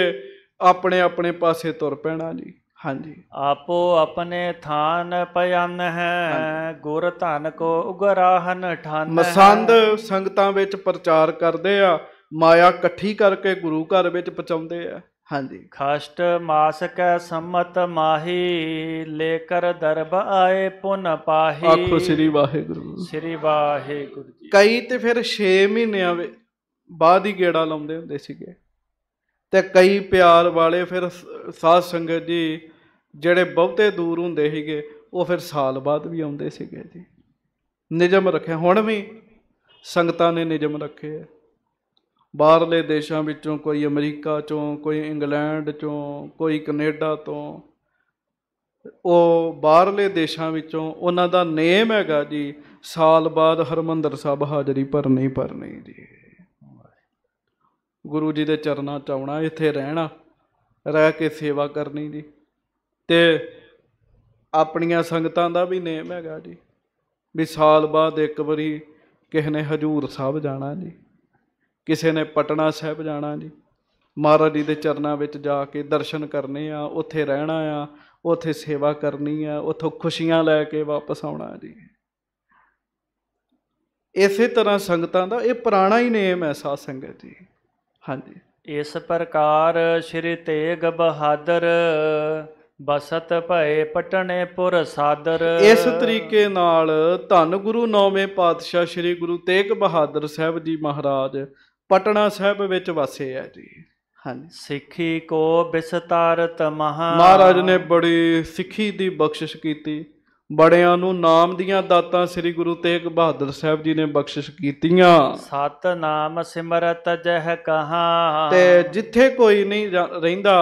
ਆਪਣੇ ਆਪਣੇ ਪਾਸੇ ਤੁਰ ਪੈਣਾ ਜੀ ਹਾਂਜੀ ਆਪੋ ਆਪਣੇ ਥਾਨ ਪਿਆਨ ਹੈ ਗੁਰ ਧਨ ਕੋ ਉਗਰਾਹਨ ਠਾਨ ਮਸੰਦ ਸੰਗਤਾਂ ਵਿੱਚ ਪ੍ਰਚਾਰ ਕਰਦੇ ਆ ਮਾਇਆ ਇਕੱਠੀ ਕਰਕੇ ਗੁਰੂ ਘਰ ਵਿੱਚ ਪਹੁੰਚਾਉਂਦੇ ਆ ਹਾਂਜੀ ਖਸ਼ਟ ਮਾਸਕੈ ਸੰਮਤ ਮਾਹੀ ਲੇਕਰ ਦਰਬ ਆਏ ਪੁਨ ਪਾਹੀ ਆਖੋ ਸ੍ਰੀ ਵਾਹਿਗੁਰੂ ਸ੍ਰੀ ਵਾਹਿਗੁਰੂ ਜੀ ਕਈ ਤੇ ਫਿਰ 6 ਮਹੀਨਿਆਂ ਬਾਅਦ ਹੀ ਗੇੜਾ ਲਾਉਂਦੇ ਹੁੰਦੇ ਸੀਗੇ ਤੇ ਕਈ ਪਿਆਰ ਵਾਲੇ ਫਿਰ ਸਾਧ ਸੰਗਤ ਜੀ ਜਿਹੜੇ ਬਹੁਤੇ ਦੂਰ ਹੁੰਦੇ ਸੀਗੇ ਉਹ ਫਿਰ ਸਾਲ ਬਾਅਦ ਵੀ ਆਉਂਦੇ ਸੀਗੇ ਜੀ ਨਿਯਮ ਰੱਖਿਆ ਹੁਣ ਵੀ ਸੰਗਤਾਂ ਨੇ ਨਿਯਮ ਰੱਖੇ ਆ ਬਾਹਰਲੇ ਦੇਸ਼ਾਂ ਵਿੱਚੋਂ ਕੋਈ ਅਮਰੀਕਾ ਚੋਂ ਕੋਈ ਇੰਗਲੈਂਡ ਚੋਂ ਕੋਈ ਕੈਨੇਡਾ ਤੋਂ ਉਹ ਬਾਹਰਲੇ ਦੇਸ਼ਾਂ ਵਿੱਚੋਂ ਉਹਨਾਂ ਦਾ ਨੇਮ ਹੈਗਾ ਜੀ ਸਾਲ ਬਾਅਦ ਹਰਮੰਦਰ ਸਾਹਿਬ ਹਾਜ਼ਰੀ ਭਰਨੀ ਭਰਨੀ ਜੀ ਗੁਰੂ ਜੀ ਦੇ ਚਰਨਾਂ ਚ ਆਉਣਾ ਇੱਥੇ ਰਹਿਣਾ ਰਹਿ ਕੇ ਸੇਵਾ ਕਰਨੀ ਜੀ ਤੇ ਆਪਣੀਆਂ ਸੰਗਤਾਂ ਦਾ ਵੀ ਨੇਮ ਹੈਗਾ ਜੀ ਵੀ ਸਾਲ ਬਾਅਦ ਇੱਕ ਵਾਰੀ ਕਿਸੇ ਨੇ ਹਜੂਰ ਸਾਹਿਬ ਜਾਣਾ ਜੀ ਕਿਸੇ ਨੇ ਪਟਨਾ ਸਾਹਿਬ ਜਾਣਾ ਜੀ ਮਹਾਰਾਜ ਜੀ ਦੇ ਚਰਨਾਂ ਵਿੱਚ ਜਾ ਕੇ ਦਰਸ਼ਨ ਕਰਨੇ ਆ ਉੱਥੇ ਰਹਿਣਾ ਆ ਉੱਥੇ ਸੇਵਾ ਕਰਨੀ ਆ ਉੱਥੋਂ ਖੁਸ਼ੀਆਂ ਲੈ ਕੇ ਵਾਪਸ ਆਉਣਾ ਜੀ ਇਸੇ ਤਰ੍ਹਾਂ ਸੰਗਤਾਂ ਦਾ ਇਹ ਪੁਰਾਣਾ ਹੀ ਨੇਮ ਹੈ ਸਾਧ ਸੰਗਤ ਜੀ ਹਾਂਜੀ ਇਸ ਪ੍ਰਕਾਰ ਸ੍ਰੀ ਤੇਗ ਬਹਾਦਰ ਬਸਤ ਭਏ ਪਟਨੇ ਪੁਰ ਸਾਦਰ ਇਸ ਤਰੀਕੇ ਨਾਲ ਧੰਨ ਗੁਰੂ ਨੌਵੇਂ ਪਾਤਸ਼ਾਹ ਸ੍ਰੀ ਗੁਰੂ ਤੇਗ ਬਹਾਦਰ ਸਾਹਿਬ ਜੀ ਮਹਾਰਾਜ ਪਟਨਾ ਸਾਹਿਬ ਵਿੱਚ ਵਸੇ ਆ ਜੀ ਹਾਂ ਸਿੱਖੀ ਕੋ ਵਿਸਤਾਰਤ ਮਹਾ ਮਹਾਰਾਜ ਨੇ ਬੜੀ ਸਿੱਖੀ ਦੀ ਬਖਸ਼ਿਸ਼ ਕੀਤੀ ਬੜਿਆਂ ਨੂੰ ਨਾਮ ਦੀਆਂ ਦਾਤਾਂ ਸ੍ਰੀ ਗੁਰੂ ਤੇਗ ਬਹਾਦਰ ਸਾਹਿਬ ਜੀ ਨੇ ਬਖਸ਼ਿਸ਼ ਕੀਤੀਆਂ ਸਤ ਨਾਮ ਸਿਮਰਤ ਜਹ ਕਹਾ ਤੇ ਜਿੱਥੇ ਕੋਈ ਨਹੀਂ ਰਹਿੰਦਾ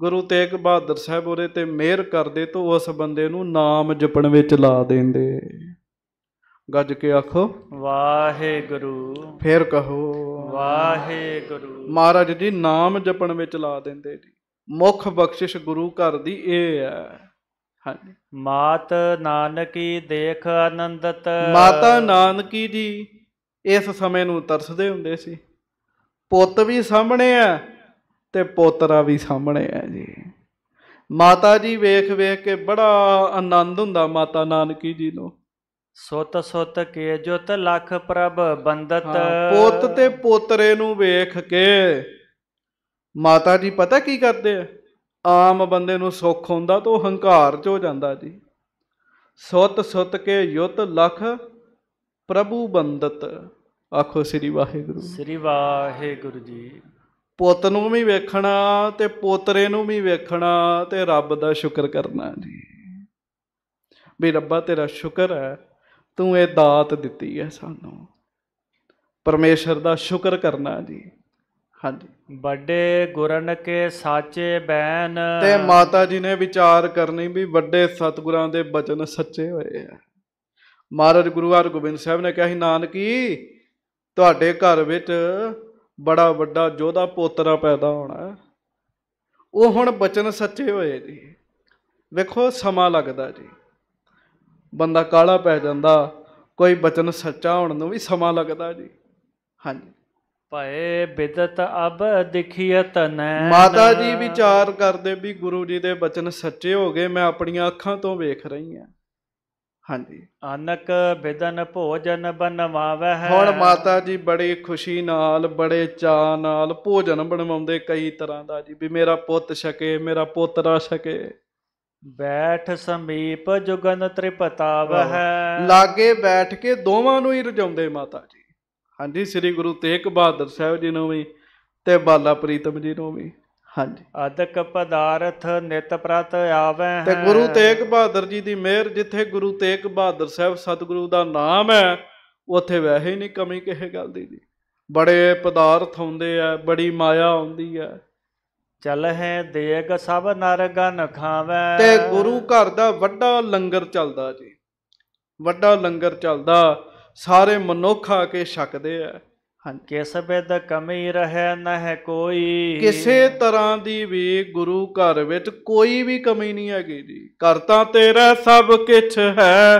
ਗੁਰੂ ਤੇਗ ਬਹਾਦਰ ਸਾਹਿਬ ਉਹਦੇ ਤੇ ਮਿਹਰ ਕਰਦੇ ਤੋਂ ਉਸ ਬੰਦੇ ਨੂੰ ਨਾਮ ਜਪਣ ਵਿੱਚ ਲਾ ਦਿੰਦੇ ਗੱਜ ਕੇ ਆਖੋ ਵਾਹਿਗੁਰੂ ਫੇਰ ਕਹੋ ਵਾਹਿਗੁਰੂ ਮਹਾਰਾਜ ਜੀ ਨਾਮ ਜਪਣ ਵਿੱਚ ਲਾ ਦਿੰਦੇ ਜੀ ਮੁੱਖ ਬਖਸ਼ਿਸ਼ ਗੁਰੂ ਘਰ ਦੀ ਇਹ ਹੈ ਹਾਂਜੀ ਮਾਤ ਨਾਨਕੀ ਦੇਖ ਆਨੰਦਤ ਮਾਤਾ ਨਾਨਕੀ ਜੀ ਇਸ ਸਮੇਂ ਨੂੰ ਤਰਸਦੇ ਹੁੰਦੇ ਸੀ ਪੁੱਤ ਵੀ ਸਾਹਮਣੇ ਆ ਤੇ ਪੋਤਰਾ ਵੀ ਸਾਹਮਣੇ ਹੈ ਜੀ ਮਾਤਾ ਜੀ ਵੇਖ ਵੇਖ ਕੇ ਬੜਾ ਆਨੰਦ ਹੁੰਦਾ ਮਾਤਾ ਨਾਨਕੀ ਜੀ ਨੂੰ ਸੁੱਤ ਸੁੱਤ ਕੇ ਜੁਤ ਲੱਖ ਪ੍ਰਭ ਬੰਦਤ ਪੁੱਤ ਤੇ ਪੋਤਰੇ ਨੂੰ ਵੇਖ ਕੇ ਮਾਤਾ ਜੀ ਪਤਾ ਕੀ ਕਰਦੇ ਆ ਆਮ ਬੰਦੇ ਨੂੰ ਸੁੱਖ ਹੁੰਦਾ ਤਾਂ ਉਹ ਹੰਕਾਰ ਚ ਹੋ ਜਾਂਦਾ ਜੀ ਸੁੱਤ ਸੁੱਤ ਕੇ ਯੁਤ ਲਖ ਪ੍ਰਭੂ ਬੰਦਤ ਆਖੋ ਸ੍ਰੀ ਵਾਹਿਗੁਰੂ ਸ੍ਰੀ ਵਾਹਿਗੁਰੂ ਜੀ ਪੁੱਤ ਨੂੰ ਵੀ ਵੇਖਣਾ ਤੇ ਪੋਤਰੇ ਨੂੰ ਵੀ ਵੇਖਣਾ ਤੇ ਰੱਬ ਦਾ ਸ਼ੁਕਰ ਕਰਨਾ ਜੀ ਵੀ ਰੱਬਾ ਤੇਰਾ ਸ਼ੁਕਰ ਹੈ ਤੂੰ ਇਹ ਦਾਤ ਦਿੱਤੀ ਹੈ ਸਾਨੂੰ ਪਰਮੇਸ਼ਰ ਦਾ ਸ਼ੁਕਰ ਕਰਨਾ ਜੀ ਹਾਂਜੀ ਵੱਡੇ ਗੁਰਨ ਕੇ ਸਾਚੇ ਬੈਨ ਤੇ ਮਾਤਾ ਜੀ ਨੇ ਵਿਚਾਰ ਕਰਨੀ ਵੀ ਵੱਡੇ ਸਤਗੁਰਾਂ ਦੇ ਬਚਨ ਸੱਚੇ ਹੋਏ ਆ ਮਹਾਰਾਜ ਗੁਰੂ ਹਰਗੋਬਿੰਦ ਸਾਹਿਬ ਨੇ ਕਿਹਾ ਸੀ ਨਾਨਕੀ ਤੁਹਾਡੇ ਘਰ ਵਿੱਚ ਬੜਾ ਵੱਡਾ ਜੋਧਾ ਪੋਤਰਾ ਪੈਦਾ ਹੋਣਾ ਉਹ ਹੁਣ ਬਚਨ ਸੱਚੇ ਹੋਏ ਜੀ ਵੇਖੋ ਸਮਾਂ ਲੱਗਦਾ ਜੀ ਬੰਦਾ ਕਾਲਾ ਪੈ ਜਾਂਦਾ ਕੋਈ ਬਚਨ ਸੱਚਾ ਹੋਣ ਨੂੰ ਵੀ ਸਮਾਂ ਲੱਗਦਾ ਜੀ ਹਾਂਜੀ ਭਾਏ ਬਿਦਤ ਅਬ ਦਿਖੀਐ ਤਨੈ ਮਾਤਾ ਜੀ ਵਿਚਾਰ ਕਰਦੇ ਵੀ ਗੁਰੂ ਜੀ ਦੇ ਬਚਨ ਸੱਚੇ ਹੋ ਗਏ ਮੈਂ ਆਪਣੀਆਂ ਅੱਖਾਂ ਤੋਂ ਵੇਖ ਰਹੀ ਆਂ ਹਾਂਜੀ ਅਨਕ ਬਿਦਨ ਭੋਜਨ ਬਨਵਾਵੇ ਹੈ ਹੁਣ ਮਾਤਾ ਜੀ ਬੜੀ ਖੁਸ਼ੀ ਨਾਲ ਬੜੇ ਚਾਹ ਨਾਲ ਭੋਜਨ ਬਣਵਾਉਂਦੇ ਕਈ ਤਰ੍ਹਾਂ ਦਾ ਜੀ ਵੀ ਮੇਰਾ ਪੁੱਤ ਸ਼ਕੇ ਮੇਰਾ ਪੋਤਰਾ ਸ਼ਕੇ ਬੈਠ ਸਮੀਪ ਜੁਗਨ ਤ੍ਰਿਪਤਾਵ ਹੈ ਲਾਗੇ ਬੈਠ ਕੇ ਦੋਵਾਂ ਨੂੰ ਹੀ ਰਜਾਉਂਦੇ ਮਾਤਾ ਜੀ ਹਾਂਜੀ ਸ੍ਰੀ ਗੁਰੂ ਤੇਗ ਬਹਾਦਰ ਸਾਹਿਬ ਜੀ ਨੂੰ ਵੀ ਤੇ ਬਾਲਾ ਪ੍ਰੀਤਮ ਜੀ ਨੂੰ ਵੀ ਹਾਂਜੀ ਅਦਕ ਪਦਾਰਥ ਨਿਤ ਪ੍ਰਤ ਆਵੇ ਤੇ ਗੁਰੂ ਤੇਗ ਬਹਾਦਰ ਜੀ ਦੀ ਮਿਹਰ ਜਿੱਥੇ ਗੁਰੂ ਤੇਗ ਬਹਾਦਰ ਸਾਹਿਬ ਸਤਿਗੁਰੂ ਦਾ ਨਾਮ ਹੈ ਉੱਥੇ ਵੈਸੇ ਹੀ ਨਹੀਂ ਕਮੀ ਕਿਸੇ ਗੱਲ ਦੀ ਜੀ ਬੜੇ ਪਦਾਰਥ ਹੁੰਦੇ ਆ ਬੜੀ ਮਾਇਆ ਹੁੰਦੀ ਆ ਚੱਲ ਹੈ ਦੇਗ ਸਭ ਨਰ ਗਨ ਖਾਵੇ ਤੇ ਗੁਰੂ ਘਰ ਦਾ ਵੱਡਾ ਲੰਗਰ ਚੱਲਦਾ ਜੀ ਵੱਡਾ ਲੰਗਰ ਚੱਲਦਾ ਸਾਰੇ ਮਨੁੱਖ ਆ ਕੇ ਛਕਦੇ ਆ ਕਿਸ ਬਿਦ ਕਮੀ ਰਹੇ ਨਹਿ ਕੋਈ ਕਿਸੇ ਤਰ੍ਹਾਂ ਦੀ ਵੀ ਗੁਰੂ ਘਰ ਵਿੱਚ ਕੋਈ ਵੀ ਕਮੀ ਨਹੀਂ ਹੈਗੀ ਜੀ ਕਰਤਾ ਤੇਰਾ ਸਭ ਹੈ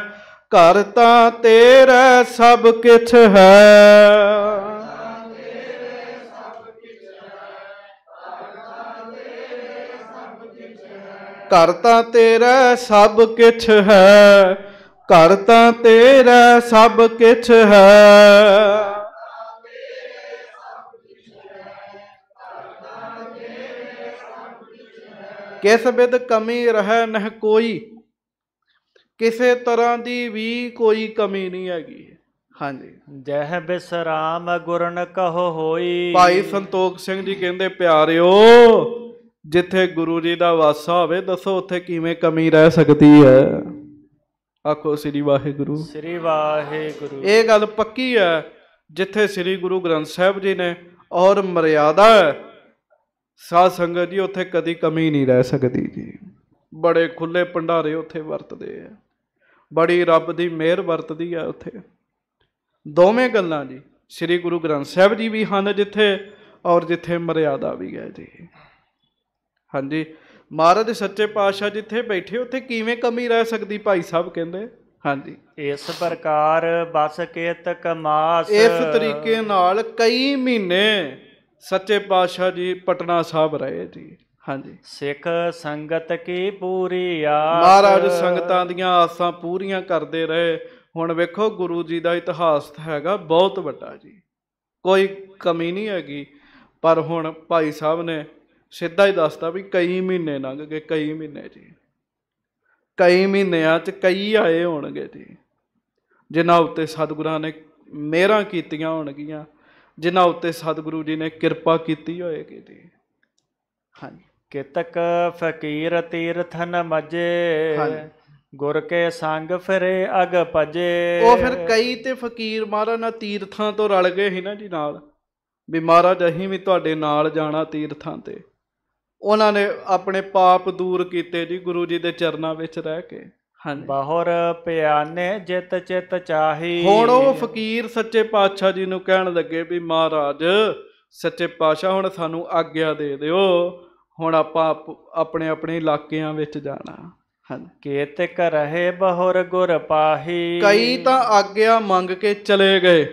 ਕਰਤਾ ਤੇਰਾ ਸਭ ਕਿਛ ਹੈ ਕਰਤਾ ਤੇਰਾ ਸਭ ਕਿਛ ਹੈ ਕਰਤਾ ਤੇਰਾ ਸਭ ਕਿਛ ਹੈ ਕਰਤਾ ਤੇਰਾ ਸਭ ਕਿਛ ਹੈ ਕਿਸ ਬਿਦ ਕਮੀ ਰਹਿ ਨਹ ਕੋਈ ਕਿਸੇ ਤਰ੍ਹਾਂ ਦੀ ਵੀ ਕੋਈ ਕਮੀ ਨਹੀਂ ਹੈਗੀ ਹਾਂਜੀ ਜਹ ਬਿਸਰਾਮ ਗੁਰਨ ਕਹੋ ਹੋਈ ਭਾਈ ਸੰਤੋਖ ਸਿੰਘ ਜੀ ਕਹਿੰਦੇ ਪਿਆਰਿਓ ਜਿੱਥੇ ਗੁਰੂ ਜੀ ਦਾ ਵਾਸਾ ਹੋਵੇ ਦੱਸੋ ਉੱਥੇ ਕਿਵੇਂ ਕਮੀ ਰਹਿ ਸਕਦੀ ਹੈ ਆਖੋ ਸ੍ਰੀ ਵਾਹਿਗੁਰੂ ਸ੍ਰੀ ਵਾਹਿਗੁਰੂ ਇਹ ਗੱਲ ਪੱਕੀ ਹੈ ਜਿੱਥੇ ਸ੍ਰੀ ਗੁਰੂ ਗ੍ਰੰਥ ਸਾਹਿਬ ਜੀ ਨੇ ਔਰ ਮਰਿਆਦਾ ਸਾਧ ਸੰਗਤ ਜੀ ਉੱਥੇ ਕਦੀ ਕਮੀ ਨਹੀਂ ਰਹਿ ਸਕਦੀ ਜੀ ਬੜੇ ਖੁੱਲੇ ਪੰਡਾਰੇ ਉੱਥੇ ਵਰਤਦੇ ਆ ਬੜੀ ਰੱਬ ਦੀ ਮਿਹਰ ਵਰਤਦੀ ਆ ਉੱਥੇ ਦੋਵੇਂ ਗੱਲਾਂ ਜੀ ਸ੍ਰੀ ਗੁਰੂ ਗ੍ਰੰਥ ਸਾਹਿਬ ਜੀ ਵੀ ਹਨ ਜਿੱਥੇ ਔਰ ਜਿੱਥੇ ਮਰਿਆਦਾ ਵੀ ਹੈ ਜੀ ਹਾਂਜੀ ਮਹਾਰਾਜ ਸੱਚੇ ਪਾਤਸ਼ਾਹ ਜਿੱਥੇ ਬੈਠੇ ਉੱਥੇ ਕਿਵੇਂ ਕਮੀ ਰਹਿ ਸਕਦੀ ਭਾਈ ਸਾਹਿਬ ਕਹਿੰਦੇ ਹਾਂਜੀ ਇਸ ਪ੍ਰਕਾਰ ਬਸ ਕੇਤ ਮਾਸ ਇਸ ਤਰੀਕੇ ਨਾਲ ਕਈ ਮਹੀਨੇ ਸੱਚੇ ਪਾਤਸ਼ਾਹ ਜੀ ਪਟਨਾ ਸਾਹਿਬ ਰਹੇ ਜੀ ਹਾਂਜੀ ਸਿੱਖ ਸੰਗਤ ਕੀ ਪੂਰੀ ਆਸ ਮਹਾਰਾਜ ਸੰਗਤਾਂ ਦੀਆਂ ਆਸਾਂ ਪੂਰੀਆਂ ਕਰਦੇ ਰਹੇ ਹੁਣ ਵੇਖੋ ਗੁਰੂ ਜੀ ਦਾ ਇਤਿਹਾਸ ਹੈਗਾ ਬਹੁਤ ਵੱਡਾ ਜੀ ਕੋਈ ਕਮੀ ਨਹੀਂ ਹੈਗੀ ਪਰ ਹੁਣ ਭਾਈ ਸਾਹਿਬ ਨੇ ਸਿੱਧਾ ਹੀ ਦੱਸਤਾ ਵੀ ਕਈ ਮਹੀਨੇ ਲੰਘ ਗਏ ਕਈ ਮਹੀਨੇ ਜੀ ਕਈ ਮਹੀਨਿਆਂ 'ਚ ਕਈ ਆਏ ਹੋਣਗੇ ਜੀ ਜਿਨ੍ਹਾਂ ਉੱਤੇ ਸਤਿਗੁਰਾਂ ਨੇ ਮਿਹਰਾਂ ਕੀਤੀਆਂ ਹੋਣਗੀਆਂ ਜਿਨ੍ਹਾਂ ਉੱਤੇ ਸਤਿਗੁਰੂ ਜੀ ਨੇ ਕਿਰਪਾ ਕੀਤੀ ਹੋਏਗੀ ਜੀ ਹਾਂਜੀ ਕਿਤਕ ਫਕੀਰ ਤੀਰਥਨ ਮਜੇ ਗੁਰ ਕੇ ਸੰਗ ਫਿਰੇ ਅਗ ਭਜੇ ਉਹ ਫਿਰ ਕਈ ਤੇ ਫਕੀਰ ਮਹਾਰਾ ਨਾਲ ਤੀਰਥਾਂ ਤੋਂ ਰਲ ਗਏ ਸੀ ਨਾ ਜੀ ਨਾਲ ਵੀ ਮਹਾਰਾਜ ਅਸੀਂ ਵੀ ਤੁਹਾਡੇ ਨਾਲ ਜਾਣਾ ਤੀਰਥਾਂ ਤੇ ਉਹਨਾਂ ਨੇ ਆਪਣੇ ਪਾਪ ਦੂਰ ਕੀਤੇ ਜੀ ਗੁਰੂ ਜੀ ਦੇ ਚਰਨਾਂ ਵਿੱਚ ਰਹਿ ਕੇ ਬਹੁਰ ਪਿਆਨੇ ਜਿਤ ਚਿਤ ਚਾਹੀ ਹੁਣ ਉਹ ਫਕੀਰ ਸੱਚੇ ਪਾਤਸ਼ਾਹ ਜੀ ਨੂੰ ਕਹਿਣ ਲੱਗੇ ਵੀ ਮਹਾਰਾਜ ਸੱਚੇ ਪਾਤਸ਼ਾਹ ਹੁਣ ਸਾਨੂੰ ਆਗਿਆ ਦੇ ਦਿਓ ਹੁਣ ਆਪਾਂ ਆਪਣੇ ਆਪਣੇ ਇਲਾਕਿਆਂ ਵਿੱਚ ਜਾਣਾ ਹਨ ਕੇਤਕ ਰਹੇ ਬਹੁਰ ਗੁਰ ਪਾਹੀ ਕਈ ਤਾਂ ਆਗਿਆ ਮੰਗ ਕੇ ਚਲੇ ਗਏ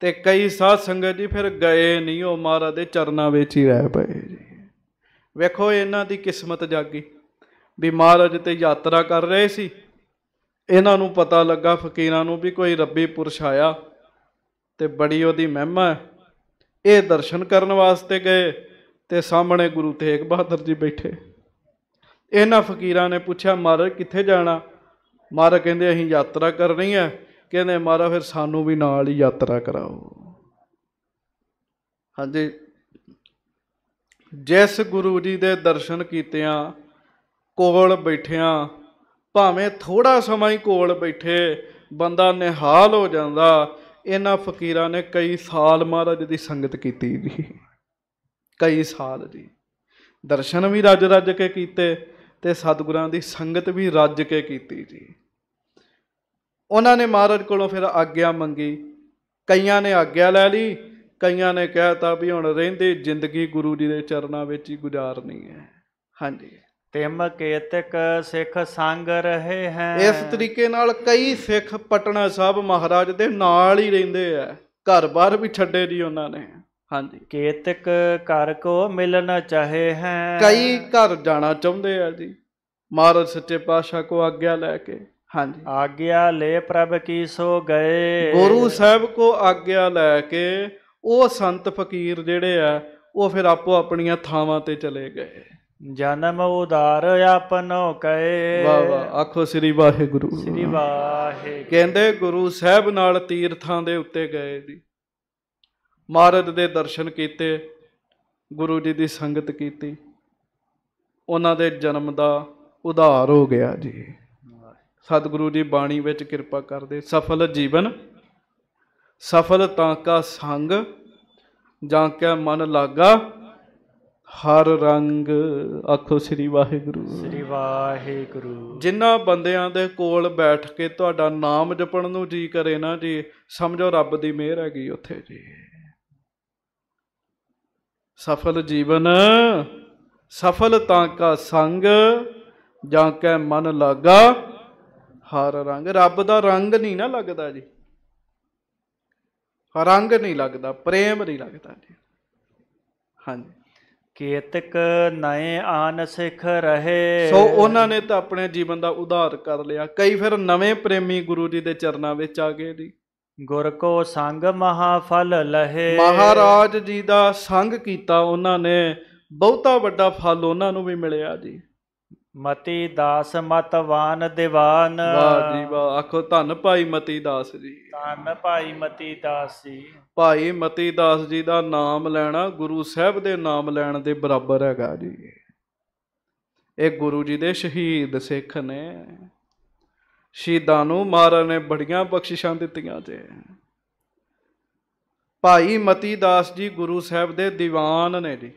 ਤੇ ਕਈ ਸਾਧ ਸੰਗਤ ਜੀ ਫਿਰ ਗਏ ਨਹੀਂ ਉਹ ਮਹਾਰਾਜ ਦੇ ਚਰਨਾਂ ਵਿੱਚ ਹੀ ਰਹਿ ਪਏ ਜੀ ਵੇਖੋ ਇਹਨਾਂ ਦੀ ਕਿਸਮਤ ਜਾਗੀ ਵੀ ਮਹਾਰਾਜ ਤੇ ਯਾਤਰਾ ਕਰ ਰਹੇ ਸੀ ਇਹਨਾਂ ਨੂੰ ਪਤਾ ਲੱਗਾ ਫਕੀਰਾਂ ਨੂੰ ਵੀ ਕੋਈ ਰੱਬੀ ਪੁਰਸ਼ ਆਇਆ ਤੇ ਬੜੀ ਉਹਦੀ ਮਹਿਮਾ ਇਹ ਦਰਸ਼ਨ ਕਰਨ ਵਾਸਤੇ ਗਏ ਤੇ ਸਾਹਮਣੇ ਗੁਰੂ ਤੇਗ ਬਹਾਦਰ ਜੀ ਬੈਠੇ ਇਹਨਾਂ ਫਕੀਰਾਂ ਨੇ ਪੁੱਛਿਆ ਮਹਾਰਾਜ ਕਿੱਥੇ ਜਾਣਾ ਮਹਾਰਾਜ ਕਹਿੰਦੇ ਅਸੀਂ ਯਾਤਰਾ ਕਰਨੀ ਹੈ ਕਹਿੰਦੇ ਮਹਾਰਾਜ ਫਿਰ ਸਾਨੂੰ ਵੀ ਨਾਲ ਹੀ ਯਾਤਰਾ ਕਰਾਓ ਹਾਂਜੀ ਜਿਸ ਗੁਰੂ ਜੀ ਦੇ ਦਰਸ਼ਨ ਆ ਕੋਲ ਬੈਠਿਆਂ ਭਾਵੇਂ ਥੋੜਾ ਸਮਾਂ ਹੀ ਕੋਲ ਬੈਠੇ ਬੰਦਾ ਨਿਹਾਲ ਹੋ ਜਾਂਦਾ ਇਹਨਾਂ ਫਕੀਰਾਂ ਨੇ ਕਈ ਸਾਲ ਮਹਾਰਾਜ ਦੀ ਸੰਗਤ ਕੀਤੀ ਜੀ ਕਈ ਸਾਲ ਜੀ ਦਰਸ਼ਨ ਵੀ ਰੱਜ ਰੱਜ ਕੇ ਕੀਤੇ ਤੇ ਸਤਿਗੁਰਾਂ ਦੀ ਸੰਗਤ ਵੀ ਰੱਜ ਕੇ ਕੀਤੀ ਜੀ ਉਹਨਾਂ ਨੇ ਮਹਾਰਾਜ ਕੋਲੋਂ ਫਿਰ ਆਗਿਆ ਮੰਗੀ ਕਈਆਂ ਨੇ ਆਗਿਆ ਲੈ ਲਈ ਕਈਆਂ ਨੇ ਕਹਿਤਾ ਵੀ ਹੁਣ ਰਹਿੰਦੇ ਜ਼ਿੰਦਗੀ ਗੁਰੂ ਜੀ ਦੇ ਚਰਨਾਂ ਵਿੱਚ ਹੀ ਗੁਜ਼ਾਰਨੀ ਹੈ ਹਾਂਜੀ ਤਿਮ ਕੇਤਕ ਸਿੱਖ ਸੰਗ ਰਹੇ ਹੈ ਇਸ ਤਰੀਕੇ ਨਾਲ ਕਈ ਸਿੱਖ ਪਟਨਾ ਸਾਹਿਬ ਮਹਾਰਾਜ ਦੇ ਨਾਲ ਹੀ ਰਹਿੰਦੇ ਆ ਘਰ-ਬਾਰ ਵੀ ਛੱਡੇ ਨਹੀਂ ਉਹਨਾਂ ਨੇ ਹਾਂਜੀ ਕੇਤਕ ਘਰ ਕੋ ਮਿਲਣਾ ਚਾਹੇ ਹੈ ਕਈ ਘਰ ਜਾਣਾ ਚਾਹੁੰਦੇ ਆ ਜੀ ਮਹਾਰਾਜ ਸੱਚੇ ਪਾਤਸ਼ਾਹ ਕੋ ਆਗਿਆ ਲੈ ਕੇ ਹਾਂਜੀ ਆਗਿਆ ਲੈ ਪ੍ਰਭ ਕੀ ਸੋ ਗਏ ਗੁਰੂ ਸਾਹਿਬ ਕੋ ਆਗਿਆ ਲੈ ਕੇ ਉਹ ਸੰਤ ਫਕੀਰ ਜਿਹੜੇ ਆ ਉਹ ਫਿਰ ਆਪੋ ਆਪਣੀਆਂ ਥਾਵਾਂ ਤੇ ਚਲੇ ਗਏ ਜਨਮ ਉਦਾਰ ਆਪਨੋ ਕਹੇ ਵਾ ਵਾ ਆਖੋ ਸ੍ਰੀ ਵਾਹਿਗੁਰੂ ਸ੍ਰੀ ਵਾਹਿਗੁਰੂ ਕਹਿੰਦੇ ਗੁਰੂ ਸਾਹਿਬ ਨਾਲ ਤੀਰਥਾਂ ਦੇ ਉੱਤੇ ਗਏ ਜੀ ਮਾਰਦ ਦੇ ਦਰਸ਼ਨ ਕੀਤੇ ਗੁਰੂ ਜੀ ਦੀ ਸੰਗਤ ਕੀਤੀ ਉਹਨਾਂ ਦੇ ਜਨਮ ਦਾ ਉਧਾਰ ਹੋ ਗਿਆ ਜੀ ਸਤਿਗੁਰੂ ਜੀ ਬਾਣੀ ਵਿੱਚ ਕਿਰਪਾ ਕਰਦੇ ਸਫਲ ਜੀਵਨ ਸਫਲ ਤਾਂ ਕਾ ਸੰਗ ਜਾਂ ਕੈ ਮਨ ਲਾਗਾ ਹਰ ਰੰਗ ਆਖੋ ਸ੍ਰੀ ਵਾਹਿਗੁਰੂ ਸ੍ਰੀ ਵਾਹਿਗੁਰੂ ਜਿਨ੍ਹਾਂ ਬੰਦਿਆਂ ਦੇ ਕੋਲ ਬੈਠ ਕੇ ਤੁਹਾਡਾ ਨਾਮ ਜਪਣ ਨੂੰ ਜੀ ਕਰੇ ਨਾ ਜੀ ਸਮਝੋ ਰੱਬ ਦੀ ਮਿਹਰ ਹੈਗੀ ਉੱਥੇ ਜੀ ਸਫਲ ਜੀਵਨ ਸਫਲ ਤਾਂ ਕਾ ਸੰਗ ਜਾਂ ਕੈ ਮਨ ਲਾਗਾ ਹਰ ਰੰਗ ਰੱਬ ਦਾ ਰੰਗ ਨਹੀਂ ਨਾ ਲੱਗਦਾ ਜੀ ਰੰਗ ਨਹੀਂ ਲੱਗਦਾ ਪ੍ਰੇਮ ਨਹੀਂ ਲੱਗਦਾ ਜੀ ਹਾਂਜੀ ਕੇਤਕ ਨਏ ਆਨ ਸਿਖ ਰਹੇ ਸੋ ਉਹਨਾਂ ਨੇ ਤਾਂ ਆਪਣੇ ਜੀਵਨ ਦਾ ਉਧਾਰ ਕਰ ਲਿਆ ਕਈ ਫਿਰ ਨਵੇਂ ਪ੍ਰੇਮੀ ਗੁਰੂ ਜੀ ਦੇ ਚਰਨਾਂ ਵਿੱਚ ਆ ਗਏ ਜੀ ਗੁਰ ਕੋ ਸੰਗ ਮਹਾ ਫਲ ਲਹੇ ਮਹਾਰਾਜ ਜੀ ਦਾ ਸੰਗ ਕੀਤਾ ਉਹਨਾਂ ਨੇ ਬਹੁਤਾ ਵੱਡਾ ਫਲ ਉਹਨਾਂ ਨੂੰ ਵੀ ਮਿਲਿਆ ਜੀ ਮਤੀ ਦਾਸ ਮਤਵਾਨ ਦੀਵਾਨ ਵਾਹ ਜੀ ਵਾਹ ਆਖੋ ਧੰਨ ਭਾਈ ਮਤੀ ਦਾਸ ਜੀ ਧੰਨ ਭਾਈ ਮਤੀ ਦਾਸ ਜੀ ਭਾਈ ਮਤੀ ਦਾਸ ਜੀ ਦਾ ਨਾਮ ਲੈਣਾ ਗੁਰੂ ਸਾਹਿਬ ਦੇ ਨਾਮ ਲੈਣ ਦੇ ਬਰਾਬਰ ਹੈਗਾ ਜੀ ਇਹ ਗੁਰੂ ਜੀ ਦੇ ਸ਼ਹੀਦ ਸਿੱਖ ਨੇ ਸ਼ਹੀਦਾਂ ਨੂੰ ਮਹਾਰਾਜ ਨੇ ਬੜੀਆਂ ਬਖਸ਼ਿਸ਼ਾਂ ਦਿੱਤੀਆਂ ਤੇ ਭਾਈ ਮਤੀ ਦਾਸ ਜੀ ਗੁਰੂ ਸਾਹਿਬ ਦੇ ਦੀਵਾਨ ਨੇ ਜੀ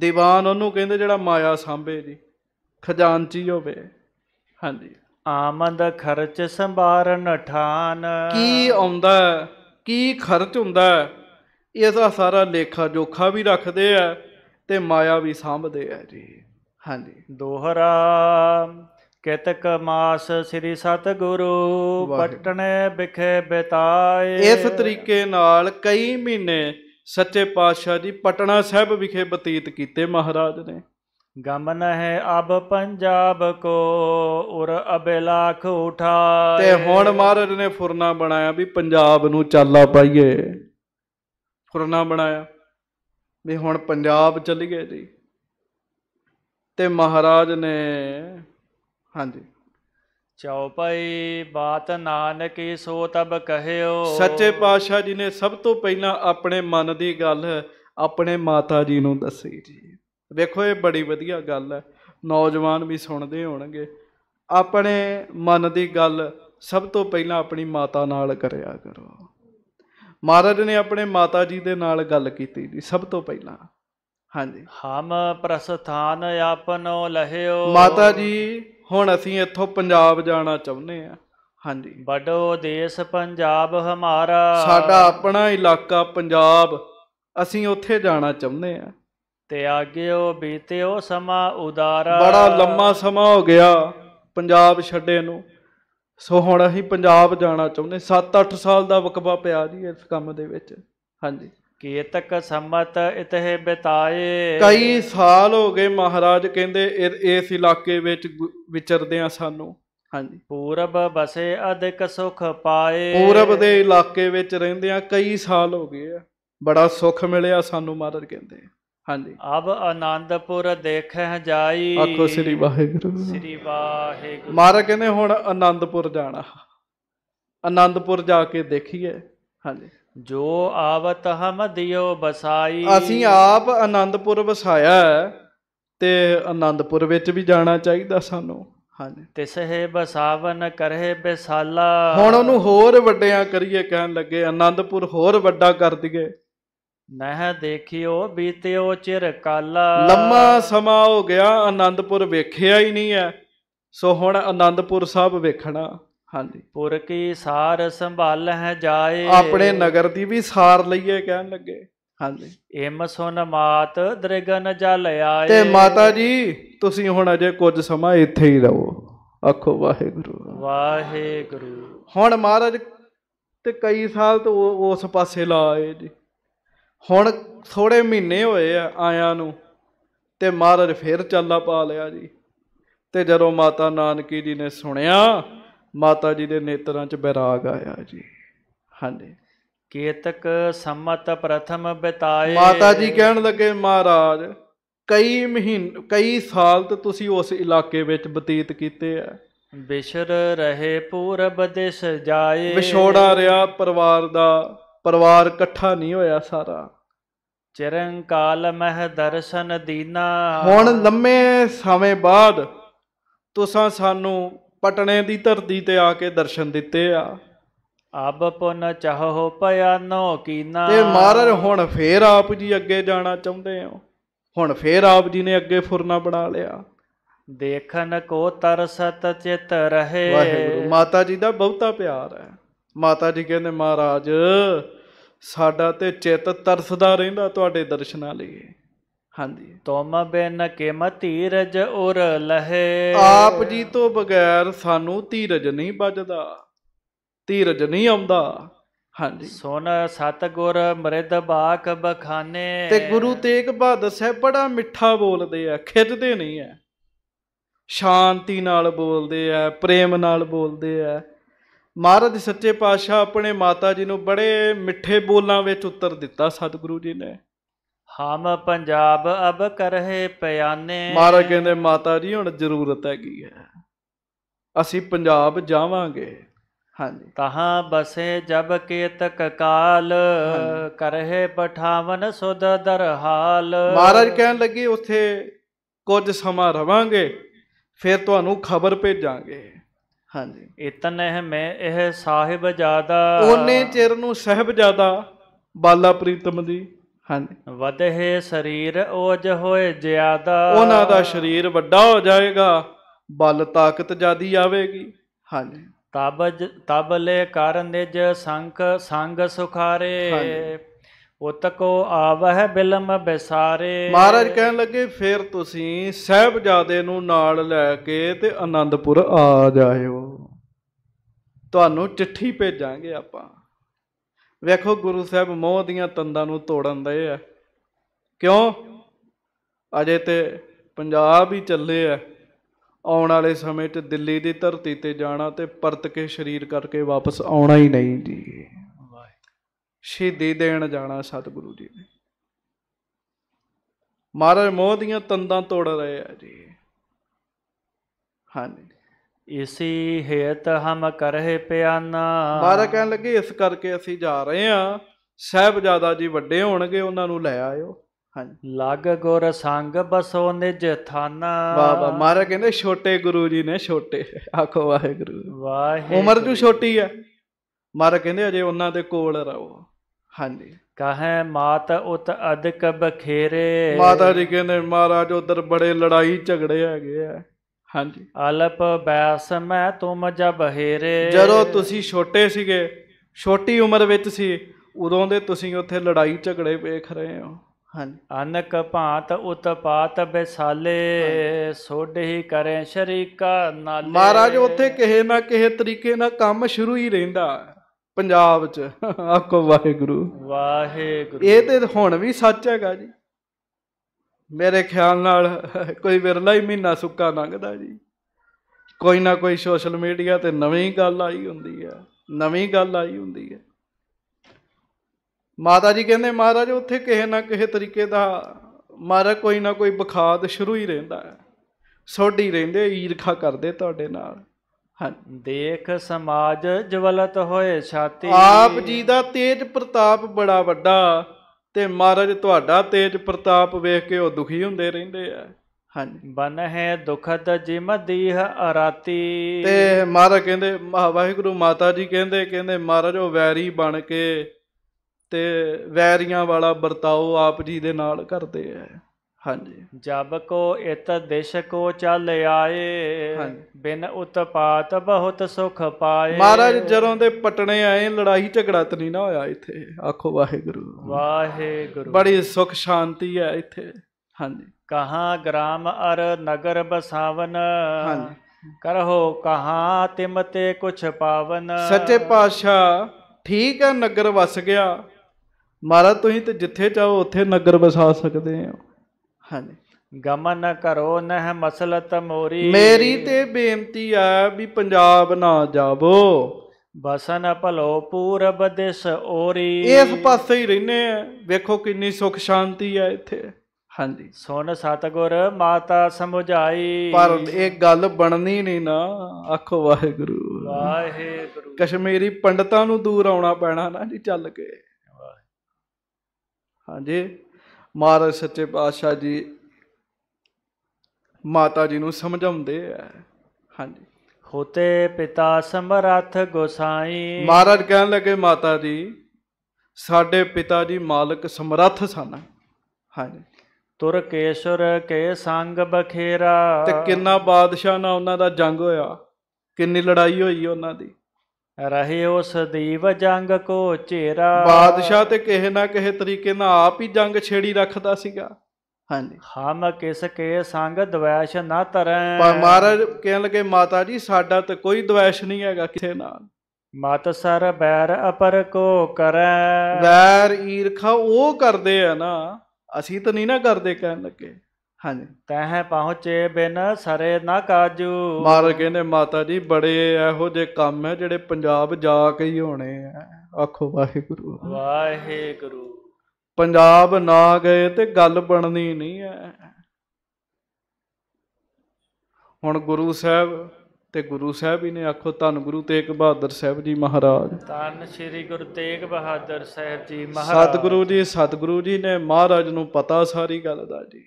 ਦੀਵਾਨ ਉਹਨੂੰ ਕਹਿੰਦੇ ਜਿਹੜਾ ਮਾਇਆ ਸਾਂਭੇ ਜੀ ਖਜ਼ਾਨਚੀ ਹੋਵੇ ਹਾਂਜੀ ਆਮਦ ਖਰਚ ਸੰਭਾਰਨ ਠਾਨ ਕੀ ਆਉਂਦਾ ਕੀ ਖਰਚ ਹੁੰਦਾ ਇਹਦਾ ਸਾਰਾ ਲੇਖਾ ਜੋਖਾ ਵੀ ਰੱਖਦੇ ਆ ਤੇ ਮਾਇਆ ਵੀ ਸਾਂਭਦੇ ਆ ਜੀ ਹਾਂਜੀ ਦੋਹਰਾ ਕਿਤਕ ਮਾਸ ਸ੍ਰੀ ਸਤਗੁਰੂ ਪਟਣੇ ਵਿਖੇ ਬਿਤਾਏ ਇਸ ਤਰੀਕੇ ਨਾਲ ਕਈ ਮਹੀਨੇ ਸੱਚੇ ਪਾਤਸ਼ਾਹ ਜੀ ਪਟਨਾ ਸਾਹਿਬ ਵਿਖੇ ਬਤੀਤ ਕੀਤੇ ਮਹਾਰਾਜ ਨੇ ਗਮ ਨਹਿ ਅਬ ਪੰਜਾਬ ਕੋ ਉਰ ਅਬੇ ਲੱਖ ਉਠਾਏ ਤੇ ਹੁਣ ਮਹਾਰਾਜ ਨੇ ਫੁਰਨਾ ਬਣਾਇਆ ਵੀ ਪੰਜਾਬ ਨੂੰ ਚਾਲਾ ਪਾਈਏ ਫੁਰਨਾ ਬਣਾਇਆ ਵੀ ਹੁਣ ਪੰਜਾਬ ਚੱਲੀਏ ਜੀ ਤੇ ਮਹਾਰਾਜ ਨੇ ਹਾਂਜੀ ਚੌਪਈ ਬਾਤ ਨਾਨਕੀ ਸੋ ਤਬ ਕਹਿਓ ਸੱਚੇ ਪਾਤਸ਼ਾਹ ਜੀ ਨੇ ਸਭ ਤੋਂ ਪਹਿਲਾਂ ਆਪਣੇ ਮਨ ਦੀ ਗੱਲ ਆਪਣੇ ਮਾਤਾ ਜੀ ਨੂੰ ਦੱਸੀ ਜੀ ਵੇਖੋ ਇਹ ਬੜੀ ਵਧੀਆ ਗੱਲ ਹੈ ਨੌਜਵਾਨ ਵੀ ਸੁਣਦੇ ਹੋਣਗੇ ਆਪਣੇ ਮਨ ਦੀ ਗੱਲ ਸਭ ਤੋਂ ਪਹਿਲਾਂ ਆਪਣੀ ਮਾਤਾ ਨਾਲ ਕਰਿਆ ਕਰੋ ਮਹਾਰਾਜ ਨੇ ਆਪਣੇ ਮਾਤਾ ਜੀ ਦੇ ਨਾਲ ਗੱਲ ਕੀਤੀ ਜੀ ਸਭ ਤੋਂ ਪਹਿਲਾਂ ਹਾਂਜੀ ਹਮ ਪ੍ਰਸਥਾਨ ਆਪਨੋ ਲਹਿਓ ਮਾਤਾ ਜੀ ਹੁਣ ਅਸੀਂ ਇੱਥੋਂ ਪੰਜਾਬ ਜਾਣਾ ਚਾਹੁੰਦੇ ਆ ਹਾਂਜੀ ਬੜੋ ਦੇਸ਼ ਪੰਜਾਬ ਹਮਾਰਾ ਸਾਡਾ ਆਪਣਾ ਇਲਾਕਾ ਪੰਜਾਬ ਅਸੀਂ ਉੱਥੇ ਜਾਣਾ ਚਾਹੁੰਦੇ ਆ ਤਿਆਗਿਓ ਬੀਤਿਓ ਸਮਾ ਉਦਾਰਾ ਬੜਾ ਲੰਮਾ ਸਮਾਂ ਹੋ ਗਿਆ ਪੰਜਾਬ ਛੱਡੇ ਨੂੰ ਸੋ ਹੁਣ ਅਸੀਂ ਪੰਜਾਬ ਜਾਣਾ ਚਾਹੁੰਦੇ 7-8 ਸਾਲ ਦਾ ਵਕਬਾ ਪਿਆ ਜੀ ਇਸ ਕੰਮ ਦੇ ਵਿੱਚ ਹਾਂਜੀ ਕੀਤਕ ਸੰਮਤ ਇਤਹਿ ਬਿਤਾਏ ਕਈ ਸਾਲ ਹੋ ਗਏ ਮਹਾਰਾਜ ਕਹਿੰਦੇ ਇਸ ਇਲਾਕੇ ਵਿੱਚ ਵਿਚਰਦੇ ਆ ਸਾਨੂੰ ਹਾਂਜੀ ਪੂਰਬ ਬਸੇ ਅਧਿਕ ਸੁਖ ਪਾਏ ਪੂਰਬ ਦੇ ਇਲਾਕੇ ਵਿੱਚ ਰਹਿੰਦੇ ਆ ਕਈ ਸਾਲ ਹੋ ਗਏ ਆ ਬੜਾ ਸੁਖ ਮਿਲਿਆ ਸਾਨੂੰ ਮਹਾਰਾਜ ਕਹਿੰਦੇ ਹਾਂਜੀ ਅਬ ਆਨੰਦਪੁਰ ਦੇਖਹਿ ਜਾਈ ਆਖੋ ਸ੍ਰੀ ਵਾਹਿਗੁਰੂ ਸ੍ਰੀ ਵਾਹਿਗੁਰੂ ਮਾਰਾ ਕਹਿੰਦੇ ਹੁਣ ਆਨੰਦਪੁਰ ਜਾਣਾ ਆਨੰਦਪੁਰ ਜਾ ਕੇ ਦੇਖੀਏ ਹਾਂਜੀ ਜੋ ਆਵਤ ਹਮ ਦਿਓ ਬਸਾਈ ਅਸੀਂ ਆਪ ਆਨੰਦਪੁਰ ਵਸਾਇਆ ਤੇ ਆਨੰਦਪੁਰ ਵਿੱਚ ਵੀ ਜਾਣਾ ਚਾਹੀਦਾ ਸਾਨੂੰ ਹਾਂਜੀ ਸਹਿ ਬਸਾਵਨ ਕਰੇ ਬਿਸਾਲਾ ਹੁਣ ਉਹਨੂੰ ਹੋਰ ਵੱਡਿਆਂ ਕਰੀਏ ਕਹਿਣ ਲੱਗੇ ਆਨੰਦਪੁਰ ਹੋਰ ਵੱਡਾ ਕਰ ਦਈਏ ਨਹਿ ਦੇਖਿਓ ਬੀਤਿਓ ਚਿਰ ਕਾਲਾ ਲੰਮਾ ਸਮਾਂ ਹੋ ਗਿਆ ਆਨੰਦਪੁਰ ਵੇਖਿਆ ਹੀ ਨਹੀਂ ਐ ਸੋ ਹੁਣ ਆਨੰਦਪੁਰ ਸਾਹਿਬ ਵੇਖਣਾ ਹਾਂਜੀ ਪੁਰ ਕੀ ਸਾਰ ਸੰਭਾਲ ਹੈ ਜਾਏ ਆਪਣੇ ਨਗਰ ਦੀ ਵੀ ਸਾਰ ਲਈਏ ਕਹਿਣ ਲੱਗੇ ਹਾਂਜੀ ਏਮ ਸੁਨ ਮਾਤ ਦ੍ਰਿਗਨ ਜਲ ਆਏ ਤੇ ਮਾਤਾ ਜੀ ਤੁਸੀਂ ਹੁਣ ਅਜੇ ਕੁਝ ਸਮਾਂ ਇੱਥੇ ਹੀ ਰਹੋ ਆਖੋ ਵਾਹਿਗੁਰੂ ਵਾਹਿਗੁਰੂ ਹੁਣ ਮਹਾਰਾਜ ਤੇ ਕਈ ਸਾਲ ਤੋਂ ਉਸ ਪਾਸੇ ਲਾਏ ਜੀ ਹੁਣ ਥੋੜੇ ਮਹੀਨੇ ਹੋਏ ਆ ਆਇਆਂ ਨੂੰ ਤੇ ਮਹਾਰਾਜ ਫੇਰ ਚਾਲਾ ਪਾ ਲਿਆ ਜੀ ਤੇ ਜਦੋਂ ਮਾਤਾ ਨਾਨਕੀ ਜੀ ਨੇ ਸੁਣਿਆ ਮਾਤਾ ਜੀ ਦੇ ਨੇਤਰਾਂ 'ਚ ਬੈਰਾਗ ਆਇਆ ਜੀ ਹਾਂਜੀ ਕੇਤਕ ਸੰਮਤ ਪ੍ਰਥਮ ਬਿਤਾਏ ਮਾਤਾ ਜੀ ਕਹਿਣ ਲੱਗੇ ਮਹਾਰਾਜ ਕਈ ਮਹੀਨੇ ਕਈ ਸਾਲ ਤੇ ਤੁਸੀਂ ਉਸ ਇਲਾਕੇ ਵਿੱਚ ਬਤੀਤ ਕੀਤੇ ਆ ਬਿਸ਼ਰ ਰਹੇ ਪੂਰਬ ਦੇਸ਼ ਜਾਏ ਵਿਛੋੜਾ ਰਿਆ ਪਰਿਵਾਰ ਦਾ ਪਰਿਵਾਰ ਇਕੱਠਾ ਨਹੀਂ ਹੋਇਆ ਸਾਰਾ ਚਿਰੰਕਾਲ ਮਹਿ ਦਰਸ਼ਨ ਦੀਨਾ ਹੁਣ ਲੰਮੇ ਸਮੇਂ ਬਾਅਦ ਤੁਸੀਂ ਸਾਨੂੰ ਪਟਣੇ ਦੀ ਧਰਤੀ ਤੇ ਆ ਕੇ ਦਰਸ਼ਨ ਦਿੱਤੇ ਆ ਅਬ ਪੁਨ ਚਾਹੋ ਪਿਆਨੋ ਕੀਨਾ ਤੇ ਮਹਾਰਾਜ ਹੁਣ ਫੇਰ ਆਪ ਜੀ ਅੱਗੇ ਜਾਣਾ ਚਾਹੁੰਦੇ ਹੋ ਹੁਣ ਫੇਰ ਆਪ ਜੀ ਨੇ ਅੱਗੇ ਫੁਰਨਾ ਬਣਾ ਲਿਆ ਦੇਖਨ ਕੋ ਤਰਸਤ ਚਿਤ ਰਹੇ ਵਾਹਿਗੁਰੂ ਮਾਤਾ ਜੀ ਦਾ ਬਹੁਤਾ ਪਿਆਰ ਹੈ ਮਾਤਾ ਜੀ ਕਹਿੰਦੇ ਮਹਾਰਾਜ ਸਾਡਾ ਤੇ ਚਿੱਤ ਤਰਸਦਾ ਰਹਿੰਦਾ ਤੁਹਾਡੇ ਦਰਸ਼ਨਾਂ ਲਈ ਹਾਂਜੀ ਤੋਮਾ ਬੇਨ ਕਿਮ ਧੀਰਜ ਉਰ ਲਹੇ ਆਪ ਜੀ ਤੋਂ ਬਗੈਰ ਸਾਨੂੰ ਧੀਰਜ ਨਹੀਂ ਵੱਜਦਾ ਧੀਰਜ ਨਹੀਂ ਆਉਂਦਾ ਹਾਂਜੀ ਸੁਣ ਗੁਰ ਮਰਿਦ ਬਾਖ ਬਖਾਨੇ ਤੇ ਗੁਰੂ ਤੇਗ ਬਹਾਦਰ ਸਾਹਿਬ ਬੜਾ ਮਿੱਠਾ ਬੋਲਦੇ ਆ ਖਿੱਚਦੇ ਨਹੀਂ ਆ ਸ਼ਾਂਤੀ ਨਾਲ ਬੋਲਦੇ ਆ ਪ੍ਰੇਮ ਨਾਲ ਬੋਲਦੇ ਆ ਮਹਾਰਾਜ ਸੱਚੇ ਪਾਤਸ਼ਾਹ ਆਪਣੇ ਮਾਤਾ ਜੀ ਨੂੰ ਬੜੇ ਮਿੱਠੇ ਬੋਲਾਂ ਵਿੱਚ ਉੱਤਰ ਦਿੱਤਾ ਸਤਿਗੁਰੂ ਜੀ ਨੇ ਹਮ ਪੰਜਾਬ ਅਬ ਕਰਹੇ ਪਿਆਨੇ ਮਹਾਰਾਜ ਕਹਿੰਦੇ ਮਾਤਾ ਜੀ ਹੁਣ ਜ਼ਰੂਰਤ ਹੈਗੀ ਹੈ ਅਸੀਂ ਪੰਜਾਬ ਜਾਵਾਂਗੇ ਹਾਂਜੀ ਤਹਾਂ ਬਸੇ ਜਬ ਕੇਤਕ ਕਾਲ ਕਰਹੇ ਪਠਾਵਨ ਸੁਧ ਦਰਹਾਲ ਮਹਾਰਾਜ ਕਹਿਣ ਲੱਗੇ ਉੱਥੇ ਕੁਝ ਸਮਾਂ ਰਵਾਂਗੇ ਫਿਰ ਤੁਹਾਨੂੰ ਖਬਰ ਭੇਜਾਂਗੇ ਹਾਂਜੀ ਇਤਨ ਇਹ ਮੈਂ ਇਹ ਸਾਹਿਬ ਜਾਦਾ ਉਹਨੇ ਚਿਰ ਨੂੰ ਸਹਿਬ ਜਾਦਾ ਬਾਲਾ ਪ੍ਰੀਤਮ ਦੀ ਹਾਂਜੀ ਵਧੇ ਸਰੀਰ ਓਜ ਹੋਏ ਜਿਆਦਾ ਉਹਨਾਂ ਦਾ ਸਰੀਰ ਵੱਡਾ ਹੋ ਜਾਏਗਾ ਬਲ ਤਾਕਤ ਜਿਆਦੀ ਆਵੇਗੀ ਹਾਂਜੀ ਤਬ ਤਬਲੇ ਕਾਰਨ ਕਰਨ ਦੇ ਜ ਸੰਖ ਸੰਗ ਸੁਖਾਰੇ ਉਤ ਕੋ ਆਵਹਿ ਬਿਲਮ ਬਿਸਾਰੇ ਮਹਾਰਾਜ ਕਹਿਣ ਲੱਗੇ ਫੇਰ ਤੁਸੀਂ ਸਹਿਬਜ਼ਾਦੇ ਨੂੰ ਨਾਲ ਲੈ ਕੇ ਤੇ ਆਨੰਦਪੁਰ ਆ ਜਾਇਓ ਤੁਹਾਨੂੰ ਚਿੱਠੀ ਭੇਜਾਂਗੇ ਆਪਾਂ ਵੇਖੋ ਗੁਰੂ ਸਾਹਿਬ ਮੋਹ ਦੀਆਂ ਤੰਦਾਂ ਨੂੰ ਤੋੜਨ ਦੇ ਆ ਕਿਉਂ ਅਜੇ ਤੇ ਪੰਜਾਬ ਹੀ ਚੱਲੇ ਆ ਆਉਣ ਵਾਲੇ ਸਮੇਂ 'ਚ ਦਿੱਲੀ ਦੀ ਧਰਤੀ ਤੇ ਜਾਣਾ ਤੇ ਪਰਤ ਕੇ ਸਰੀਰ ਕਰਕੇ ਵਾਪਸ ਆਉਣਾ ਹੀ ਨਹੀਂ ਜੀ ਸ਼ਹੀਦੀ ਦੇਣ ਜਾਣਾ ਸਤਿਗੁਰੂ ਜੀ ਨੇ ਮਹਾਰਾਜ ਮੋਹ ਦੀਆਂ ਤੰਦਾਂ ਤੋੜ ਰਹੇ ਆ ਜੀ ਹਾਂਜੀ ਇਸੀ ਹੇਤ ਹਮ ਕਰਹਿ ਪਿਆਨਾ ਮਹਾਰਾਜ ਕਹਿਣ ਲੱਗੇ ਇਸ ਕਰਕੇ ਅਸੀਂ ਜਾ ਰਹੇ ਆ ਜਾਦਾ ਜੀ ਵੱਡੇ ਹੋਣਗੇ ਉਹਨਾਂ ਨੂੰ ਲੈ ਆਇਓ ਹਾਂਜੀ ਲਗ ਗੁਰ ਸੰਗ ਬਸੋ ਨਿਜ ਥਾਨਾ ਵਾ ਮਹਾਰਾਜ ਕਹਿੰਦੇ ਛੋਟੇ ਗੁਰੂ ਜੀ ਨੇ ਛੋਟੇ ਆਖੋ ਵਾਹਿਗੁਰੂ ਵਾਹਿ ਉਮਰ ਜੂ ਛੋਟੀ ਹੈ ਮਹਾਰਾਜ ਕਹਿੰਦੇ ਅਜੇ ਉਹਨਾਂ ਦੇ ਕੋਲ ਰਹੋ ਹਾਂਜੀ ਕਹੈ ਮਾਤ ਉਤ ਅਦਕ ਬਖੇਰੇ ਮਾਤਾ ਜੀ ਕਹਿੰਦੇ ਮਹਾਰਾਜ ਉਧਰ ਬੜੇ ਲੜਾਈ ਝਗੜੇ ਹੈਗੇ ਆ ਹਾਂਜੀ ਅਲਪ ਬੈਸ ਮੈਂ ਤੁਮ ਜਬ ਹੇਰੇ ਜਦੋਂ ਤੁਸੀਂ ਛੋਟੇ ਸੀਗੇ ਛੋਟੀ ਉਮਰ ਵਿੱਚ ਸੀ ਉਦੋਂ ਦੇ ਤੁਸੀਂ ਉੱਥੇ ਲੜਾਈ ਝਗੜੇ ਵੇਖ ਰਹੇ ਹੋ ਹਾਂਜੀ ਅਨਕ ਭਾਂਤ ਉਤਪਾਤ ਬਿਸਾਲੇ ਹੀ ਕਰੇ ਸ਼ਰੀਕਾ ਨਾਲੇ ਮਹਾਰਾਜ ਉੱਥੇ ਕਿਹੇ ਨਾ ਕਿਹੇ ਤਰੀਕੇ ਨਾਲ ਕੰਮ ਸ਼ੁਰੂ ਹੀ ਰਹਿੰਦਾ ਪੰਜਾਬ 'ਚ ਆਖੋ ਵਾਹਿਗੁਰੂ ਵਾਹਿਗੁਰੂ ਇਹ ਤੇ ਹੁਣ ਵੀ ਸੱਚ ਹੈਗਾ ਜੀ ਮੇਰੇ ਖਿਆਲ ਨਾਲ ਕੋਈ ਵਿਰਲਾ ਹੀ ਮਹੀਨਾ ਸੁੱਕਾ ਲੰਘਦਾ ਜੀ ਕੋਈ ਨਾ ਕੋਈ ਸੋਸ਼ਲ ਮੀਡੀਆ ਤੇ ਨਵੀਂ ਗੱਲ ਆਈ ਹੁੰਦੀ ਹੈ ਨਵੀਂ ਗੱਲ ਆਈ ਹੁੰਦੀ ਹੈ ਮਾਤਾ ਜੀ ਕਹਿੰਦੇ ਮਹਾਰਾਜ ਉੱਥੇ ਕਿਸੇ ਨਾ ਕਿਸੇ ਤਰੀਕੇ ਦਾ ਮਾਰਾ ਕੋਈ ਨਾ ਕੋਈ ਬਖਾਦ ਸ਼ੁਰੂ ਹੀ ਰਹਿੰਦਾ ਹੈ ਸੋਢੀ ਰਹਿੰਦੇ ਈਰਖਾ ਕਰਦੇ ਤੁਹਾਡੇ ਨਾਲ ਦੇਖ ਸਮਾਜ ਜਵਲਤ ਹੋਏ ਛਾਤੀ ਆਪ ਜੀ ਦਾ ਤੇਜ ਪ੍ਰਤਾਪ ਬੜਾ ਵੱਡਾ ਤੇ ਮਹਾਰਾਜ ਤੁਹਾਡਾ ਤੇਜ ਪ੍ਰਤਾਪ ਵੇਖ ਕੇ ਉਹ ਦੁਖੀ ਹੁੰਦੇ ਰਹਿੰਦੇ ਆ ਹਾਂਜੀ ਬਨ ਹੈ ਦੁਖਤ ਜਿਮ ਦੀਹ ਅਰਾਤੀ ਤੇ ਮਹਾਰਾਜ ਕਹਿੰਦੇ ਵਾਹਿਗੁਰੂ ਮਾਤਾ ਜੀ ਕਹਿੰਦੇ ਕਹਿੰਦੇ ਮਹਾਰਾਜ ਉਹ ਵੈਰੀ ਬਣ ਕੇ ਤੇ ਵੈਰੀਆਂ ਵਾਲਾ ਵਰਤਾਓ ਆਪ ਜੀ ਦੇ ਨਾਲ ਕਰਦੇ ਆ ਹਾਂਜੀ ਜਬ ਕੋ ਇਤ ਦੇਸ਼ ਕੋ ਚਲ ਆਏ ਬਿਨ ਉਤਪਾਤ ਬਹੁਤ ਸੁਖ ਪਾਏ ਮਹਾਰਾਜ ਜਦੋਂ ਦੇ ਪਟਣੇ ਆਏ ਲੜਾਈ ਝਗੜਾ ਨਹੀਂ ਨਾ ਹੋਇਆ ਇੱਥੇ ਆਖੋ ਵਾਹਿਗੁਰੂ ਵਾਹਿਗੁਰੂ ਬੜੀ ਸੁਖ ਸ਼ਾਂਤੀ ਹੈ ਇੱਥੇ ਹਾਂਜੀ ਕਹਾ ਗ੍ਰਾਮ ਅਰ ਨਗਰ ਬਸਾਵਨ ਹਾਂਜੀ ਕਰਹੋ ਕਹਾ ਤਿਮ ਤੇ ਕੁਛ ਪਾਵਨ ਸੱਚੇ ਪਾਤਸ਼ਾਹ ਠੀਕ ਹੈ ਨਗਰ ਵਸ ਗਿਆ ਮਹਾਰਾਜ ਤੁਸੀਂ ਤੇ ਜਿੱਥੇ ਚਾਹੋ ਉੱਥੇ ਨਗਰ ਵਸਾ ਸਕਦੇ ਹੋ ਹਾਂਜੀ ਗਮਨ ਨਾ ਕਰੋ ਨਹ ਮਸਲਤ ਮੋਰੀ ਮੇਰੀ ਤੇ ਬੇਨਤੀ ਆ ਵੀ ਪੰਜਾਬ ਨਾ ਜਾਵੋ ਬਸਨ ਭਲੋ ਪੂਰਬ ਦਿਸ ਓਰੀ ਇਸ ਪਾਸੇ ਹੀ ਰਹਿਨੇ ਆ ਵੇਖੋ ਕਿੰਨੀ ਸੁਖ ਸ਼ਾਂਤੀ ਆ ਇੱਥੇ ਹਾਂਜੀ ਸੁਣ ਸਤਗੁਰ ਮਾਤਾ ਸਮਝਾਈ ਪਰ ਇਹ ਗੱਲ ਬਣਨੀ ਨਹੀਂ ਨਾ ਆਖੋ ਵਾਹਿਗੁਰੂ ਵਾਹਿਗੁਰੂ ਕਸ਼ਮੀਰੀ ਪੰਡਤਾਂ ਨੂੰ ਦੂਰ ਆਉਣਾ ਪੈਣਾ ਨਾ ਜੀ ਚੱਲ ਕੇ ਹਾਂਜੀ ਮਹਾਰਾਜ ਸੱਚੇ ਪਾਤਸ਼ਾਹ ਜੀ ਮਾਤਾ ਜੀ ਨੂੰ ਸਮਝਾਉਂਦੇ ਆ ਹਾਂਜੀ ਹੋਤੇ ਪਿਤਾ ਸਮਰੱਥ ਗੋਸਾਈ ਮਹਾਰਾਜ ਕਹਿਣ ਲੱਗੇ ਮਾਤਾ ਜੀ ਸਾਡੇ ਪਿਤਾ ਜੀ ਮਾਲਕ ਸਮਰੱਥ ਸਨ ਹਾਂਜੀ ਤੁਰ ਕੇਸ਼ਰ ਕੇ ਸੰਗ ਬਖੇਰਾ ਤੇ ਕਿੰਨਾ ਬਾਦਸ਼ਾਹ ਨਾਲ ਉਹਨਾਂ ਦਾ ਜੰਗ ਹੋਇਆ ਕਿੰਨੀ ਲੜਾਈ ਹੋਈ ਉਹਨਾਂ ਦੀ ਰਹੇ ਉਸ ਸਦੀਵ ਜੰਗ ਕੋ ਚੇਰਾ ਬਾਦਸ਼ਾਹ ਤੇ ਕਿਸੇ ਨਾ ਕਿਸੇ ਤਰੀਕੇ ਨਾਲ ਆਪ ਹੀ ਜੰਗ ਛੇੜੀ ਰੱਖਦਾ ਸੀਗਾ ਹਾਂਜੀ ਹਮ ਕਿਸ ਕੇ ਸੰਗ ਦਵੈਸ਼ ਨਾ ਤਰੈ ਪਰ ਮਹਾਰਾਜ ਕਹਿਣ ਲੱਗੇ ਮਾਤਾ ਜੀ ਸਾਡਾ ਤੇ ਕੋਈ ਦਵੈਸ਼ ਨਹੀਂ ਹੈਗਾ ਕਿਸੇ ਨਾਲ ਮਤ ਸਰ ਬੈਰ ਅਪਰ ਕੋ ਕਰੈ ਬੈਰ ਈਰਖਾ ਉਹ ਕਰਦੇ ਆ ਨਾ ਅਸੀਂ ਤਾਂ ਨਹੀਂ ਨਾ ਕਰਦੇ ਕਹਿਣ ਲੱਗੇ ਹਾਂਜੀ ਤਹਿ ਪਹੁੰਚੇ ਬਿਨ ਸਰੇ ਨਾ ਕਾਜੂ ਕੇ ਕਹਿੰਦੇ ਮਾਤਾ ਜੀ ਬੜੇ ਇਹੋ ਜੇ ਕੰਮ ਹੈ ਜਿਹੜੇ ਪੰਜਾਬ ਜਾ ਕੇ ਹੀ ਹੋਣੇ ਆ ਆਖੋ ਵਾਹਿਗੁਰੂ ਵਾਹਿਗੁਰੂ ਪੰਜਾਬ ਨਾ ਗਏ ਤੇ ਗੱਲ ਬਣਨੀ ਨਹੀਂ ਹੈ ਹੁਣ ਗੁਰੂ ਸਾਹਿਬ ਤੇ ਗੁਰੂ ਸਾਹਿਬ ਹੀ ਨੇ ਆਖੋ ਧੰਨ ਗੁਰੂ ਤੇਗ ਬਹਾਦਰ ਸਾਹਿਬ ਜੀ ਮਹਾਰਾਜ ਧੰਨ ਸ੍ਰੀ ਗੁਰੂ ਤੇਗ ਬਹਾਦਰ ਸਾਹਿਬ ਜੀ ਮਹਾਰਾਜ ਸਤਿਗੁਰੂ ਜੀ ਸਤਿਗੁਰੂ ਜੀ ਨੇ ਮਹਾਰਾਜ ਨੂੰ ਪਤਾ ਸਾਰੀ ਗੱਲ ਦਾ ਜੀ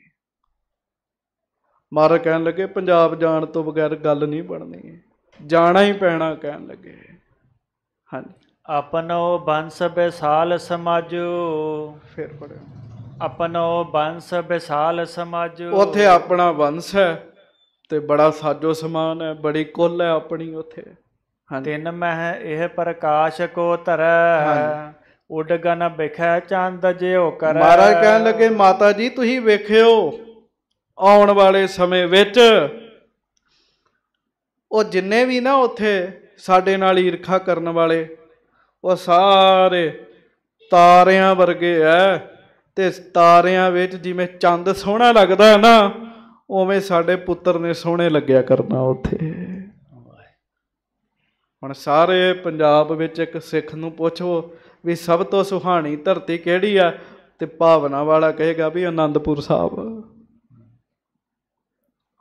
ਮਾਰਾ ਕਹਿਣ ਲੱਗੇ ਪੰਜਾਬ ਜਾਣ ਤੋਂ ਬਗੈਰ ਗੱਲ ਨਹੀਂ ਬਣਨੀ ਜਾਣਾ ਹੀ ਪੈਣਾ ਕਹਿਣ ਲੱਗੇ ਹਾਂਜੀ ਆਪਨੋ ਬੰਸ ਬਿਸਾਲ ਸਮਾਜੋ ਫਿਰ ਪੜਿਓ ਆਪਨੋ ਬੰਸ ਬਿਸਾਲ ਸਮਾਜੋ ਉੱਥੇ ਆਪਣਾ ਬੰਸ ਹੈ ਤੇ ਬੜਾ ਸਾਜੋ ਸਮਾਨ ਹੈ ਬੜੀ ਕੁੱਲ ਹੈ ਆਪਣੀ ਉੱਥੇ ਤਿੰਨ ਮਹਿ ਇਹ ਪ੍ਰਕਾਸ਼ ਕੋ ਧਰੈ ਉਡਗਨ ਬਿਖੈ ਚੰਦ ਜਿਉ ਕਰ ਮਹਾਰਾਜ ਕਹਿਣ ਲੱਗੇ ਮਾਤਾ ਜੀ ਤੁਸੀਂ ਵੇਖਿਓ ਆਉਣ ਵਾਲੇ ਸਮੇਂ ਵਿੱਚ ਉਹ ਜਿੰਨੇ ਵੀ ਨਾ ਉੱਥੇ ਸਾਡੇ ਨਾਲ ਈਰਖਾ ਕਰਨ ਵਾਲੇ ਉਹ ਸਾਰੇ ਤਾਰਿਆਂ ਵਰਗੇ ਐ ਤੇ ਤਾਰਿਆਂ ਵਿੱਚ ਜਿਵੇਂ ਚੰਦ ਸੋਹਣਾ ਲੱਗਦਾ ਹੈ ਨਾ ਉਵੇਂ ਸਾਡੇ ਪੁੱਤਰ ਨੇ ਸੋਹਣੇ ਲੱਗਿਆ ਕਰਨਾ ਉੱਥੇ ਹੁਣ ਸਾਰੇ ਪੰਜਾਬ ਵਿੱਚ ਇੱਕ ਸਿੱਖ ਨੂੰ ਪੁੱਛੋ ਵੀ ਸਭ ਤੋਂ ਸੁਹਾਣੀ ਧਰਤੀ ਕਿਹੜੀ ਆ ਤੇ ਭਾਵਨਾ ਵਾਲਾ ਕਹੇਗਾ ਵੀ ਆਨੰਦਪੁਰ ਸਾਹਿਬ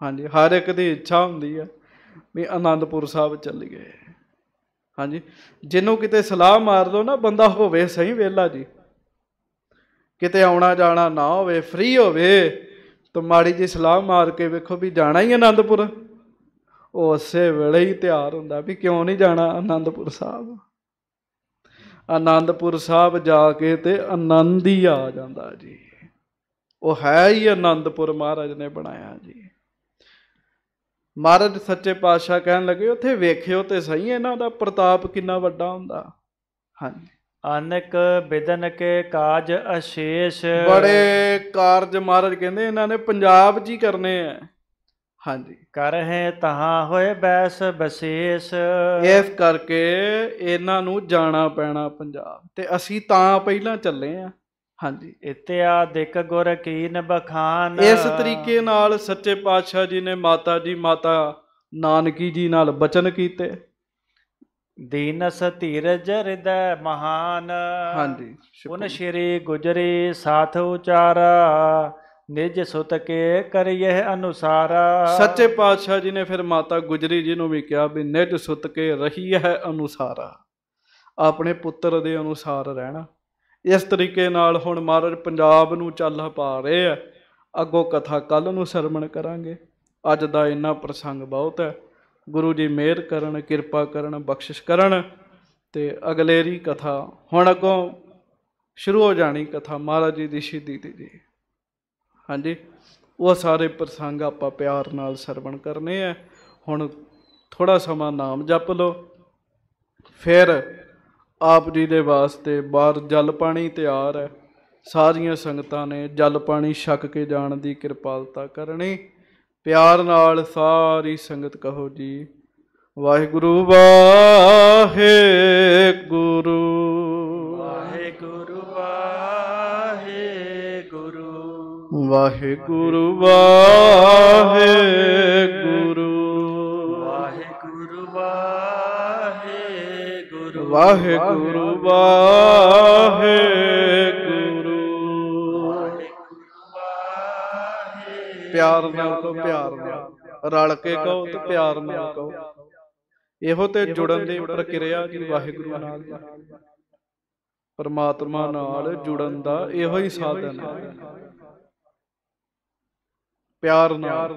ਹਾਂਜੀ ਹਰ ਇੱਕ ਦੀ ਇੱਛਾ ਹੁੰਦੀ ਆ ਵੀ ਆਨੰਦਪੁਰ ਸਾਹਿਬ ਚੱਲੀਏ ਹਾਂਜੀ ਜਿੰਨੂੰ ਕਿਤੇ ਸਲਾਹ ਮਾਰ ਲਓ ਨਾ ਬੰਦਾ ਹੋਵੇ ਸਹੀ ਵੇਲਾ ਜੀ ਕਿਤੇ ਆਉਣਾ ਜਾਣਾ ਨਾ ਹੋਵੇ ਫ੍ਰੀ ਹੋਵੇ ਤਾਂ ਮਾੜੀ ਜੀ ਸਲਾਹ ਮਾਰ ਕੇ ਵੇਖੋ ਵੀ ਜਾਣਾ ਹੀ ਆਨੰਦਪੁਰ ਉਸੇ ਵੇਲੇ ਹੀ ਤਿਆਰ ਹੁੰਦਾ ਵੀ ਕਿਉਂ ਨਹੀਂ ਜਾਣਾ ਆਨੰਦਪੁਰ ਸਾਹਿਬ ਆਨੰਦਪੁਰ ਸਾਹਿਬ ਜਾ ਕੇ ਤੇ ਆਨੰਦ ਹੀ ਆ ਜਾਂਦਾ ਜੀ ਉਹ ਹੈ ਹੀ ਆਨੰਦਪੁਰ ਮਹਾਰਾਜ ਨੇ ਬਣਾਇਆ ਜੀ ਮਹਾਰਾਜ ਸੱਚੇ ਪਾਤਸ਼ਾਹ ਕਹਿਣ ਲੱਗੇ ਉੱਥੇ ਵੇਖਿਓ ਤੇ ਸਹੀ ਇਹਨਾਂ ਦਾ ਪ੍ਰਤਾਪ ਕਿੰਨਾ ਵੱਡਾ ਹੁੰਦਾ ਹਾਂਜੀ ਅਨਕ ਬਿਦਨ ਕੇ ਕਾਜ ਅਸ਼ੇਸ਼ ਬੜੇ ਕਾਰਜ ਮਹਾਰਾਜ ਕਹਿੰਦੇ ਇਹਨਾਂ ਨੇ ਪੰਜਾਬ ਜੀ ਕਰਨੇ ਆ ਹਾਂਜੀ ਕਰ ਹੈ ਤਹਾਂ ਹੋਏ ਬੈਸ ਬਸੇਸ ਇਸ ਕਰਕੇ ਇਹਨਾਂ ਨੂੰ ਜਾਣਾ ਪੈਣਾ ਪੰਜਾਬ ਤੇ ਅਸੀਂ ਤਾਂ ਪਹਿਲਾਂ ਚੱਲੇ ਆ ਹਾਂਜੀ ਇਤਿਆ ਦੇਖ ਗੁਰ ਕੀਨ ਬਖਾਨ ਇਸ ਤਰੀਕੇ ਨਾਲ ਸੱਚੇ ਪਾਤਸ਼ਾਹ ਜੀ ਨੇ ਮਾਤਾ ਜੀ ਮਾਤਾ ਨਾਨਕੀ ਜੀ ਨਾਲ ਬਚਨ ਕੀਤੇ ਦੀਨਸ ਧੀਰਜ ਰਿਦ ਮਹਾਨ ਹਾਂਜੀ ਉਹਨ ਸ਼ੇਰੇ ਗੁਜਰੇ ਸਾਥ ਉਚਾਰਾ ਨਿਜ ਸੁਤ ਕੇ ਕਰਿਏ ਅਨੁਸਾਰਾ ਸੱਚੇ ਪਾਤਸ਼ਾਹ ਜੀ ਨੇ ਫਿਰ ਮਾਤਾ ਗੁਜਰੀ ਜੀ ਨੂੰ ਵੀ ਕਿਹਾ ਵੀ ਨਿਜ ਸੁਤ ਕੇ ਰਹੀ ਹੈ ਅਨੁਸਾਰਾ ਆਪਣੇ ਪੁੱਤਰ ਦੇ ਅਨੁਸਾਰ ਰਹਿਣਾ ਇਸ ਤਰੀਕੇ ਨਾਲ ਹੁਣ ਮਹਾਰਾਜ ਪੰਜਾਬ ਨੂੰ ਚੱਲ ਪਾ ਰਹੇ ਆ ਅੱਗੋ ਕਥਾ ਕੱਲ ਨੂੰ ਸਰਵਣ ਕਰਾਂਗੇ ਅੱਜ ਦਾ ਇੰਨਾ ਪ੍ਰਸੰਗ ਬਹੁਤ ਹੈ ਗੁਰੂ ਜੀ ਮਿਹਰ ਕਰਨ ਕਿਰਪਾ ਕਰਨ ਬਖਸ਼ਿਸ਼ ਕਰਨ ਤੇ ਅਗਲੇਰੀ ਕਥਾ ਹੁਣ ਅੱਗੋਂ ਸ਼ੁਰੂ ਹੋ ਜਾਣੀ ਕਥਾ ਮਹਾਰਾਜ ਜੀ ਦੀ ਸ਼ਹੀਦੀ ਦੀ ਜੀ ਹਾਂਜੀ ਉਹ ਸਾਰੇ ਪ੍ਰਸੰਗ ਆਪਾਂ ਪਿਆਰ ਨਾਲ ਸਰਵਣ ਕਰਨੇ ਆ ਹੁਣ ਥੋੜਾ ਸਮਾਂ ਨਾਮ ਜਪ ਲਓ ਫਿਰ ਆਪ ਜੀ ਦੇ ਵਾਸਤੇ ਬਾਹਰ ਜਲ ਪਾਣੀ ਤਿਆਰ ਹੈ ਸਾਰੀਆਂ ਸੰਗਤਾਂ ਨੇ ਜਲ ਪਾਣੀ ਛੱਕ ਕੇ ਜਾਣ ਦੀ ਕਿਰਪਾਲਤਾ ਕਰਨੀ ਪਿਆਰ ਨਾਲ ਸਾਰੀ ਸੰਗਤ ਕਹੋ ਜੀ ਵਾਹਿਗੁਰੂ ਵਾਹਿਗੁਰੂ ਵਾਹਿਗੁਰੂ ਵਾਹਿਗੁਰੂ ਵਾਹਿਗੁਰੂ ਵਾਹਿਗੁਰੂ ਵਾਹਿਗੁਰੂ ਵਾਹਿਗੁਰੂ ਪਿਆਰ ਨਾਲ ਕੋ ਪਿਆਰ ਨਾਲ ਰਲ ਕੇ ਕਹੋ ਤੇ ਪਿਆਰ ਨਾਲ ਕਹੋ ਇਹੋ ਤੇ ਜੁੜਨ ਦੀ ਪ੍ਰਕਿਰਿਆ ਜੀ ਵਾਹਿਗੁਰੂ ਨਾਲ ਪਰਮਾਤਮਾ ਨਾਲ ਜੁੜਨ ਦਾ ਇਹੋ ਹੀ ਸਾਧਨ ਹੈ ਪਿਆਰ ਨਾਲ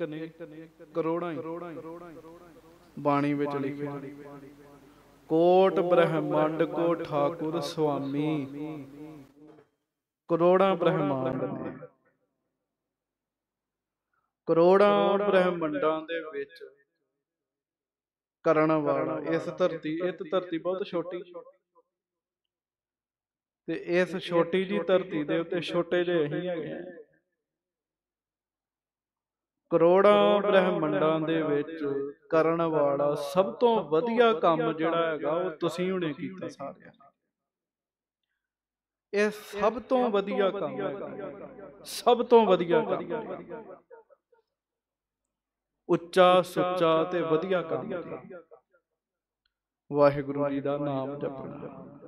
ਇੱਕ ਨਹੀਂ ਕਰੋੜਾਂ ਹੀ ਬਾਣੀ ਵਿੱਚ ਲਿਖਿਆ ਕੋਟ ਬ੍ਰਹਮੰਡ ਕੋ ਠਾਕੁਰ ਸੁਆਮੀ ਕਰੋੜਾਂ ਬ੍ਰਹਮੰਡ ਨੇ ਕਰੋੜਾਂ ਬ੍ਰਹਮੰਡਾਂ ਦੇ ਵਿੱਚ ਕਰਨ ਵਾਲਾ ਇਸ ਧਰਤੀ ਇਹ ਧਰਤੀ ਬਹੁਤ ਛੋਟੀ ਤੇ ਇਸ ਛੋਟੀ ਜੀ ਧਰਤੀ ਦੇ ਉੱਤੇ ਛੋਟੇ ਜਿਹੇ ਅਸੀਂ ਹੈਗੇ ਕਰੋੜਾਂ ਬ੍ਰਹਿਮੰਡਾਂ ਦੇ ਵਿੱਚ ਕਰਨ ਵਾਲਾ ਸਭ ਤੋਂ ਵਧੀਆ ਕੰਮ ਜਿਹੜਾ ਹੈਗਾ ਉਹ ਤੁਸੀਂ ਹੁਣੇ ਕੀਤਾ ਸਾਰਿਆਂ ਨੇ ਇਹ ਸਭ ਤੋਂ ਵਧੀਆ ਕੰਮ ਹੈ ਸਭ ਤੋਂ ਵਧੀਆ ਕੰਮ ਉੱਚਾ ਸੁੱਚਾ ਤੇ ਵਧੀਆ ਕੰਮ ਵਾਹਿਗੁਰੂ ਜੀ ਦਾ ਨਾਮ ਜਪਣਾ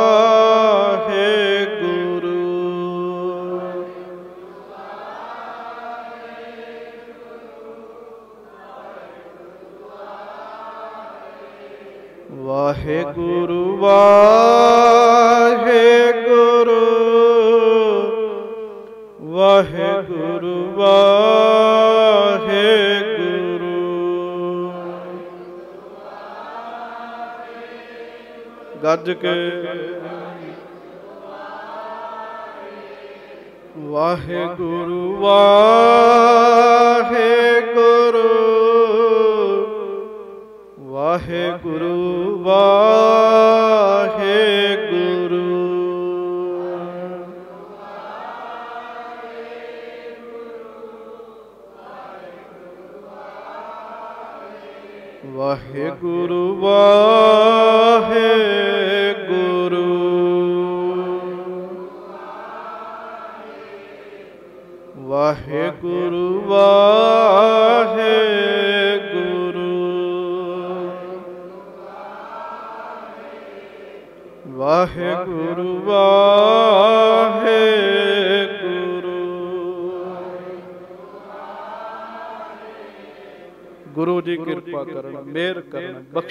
ਗੁਰੂ ਵਾਹਿਗੁਰੂ ਵਾਹਿਗੁਰੂ ਵਾਹਿਗੁਰੂ ਗੱਜ ਕੇ ਵਾਹਿਗੁਰੂ ਵਾਹਿਗੁਰੂ ਵਾਹਿਗੁਰੂ ਵਾ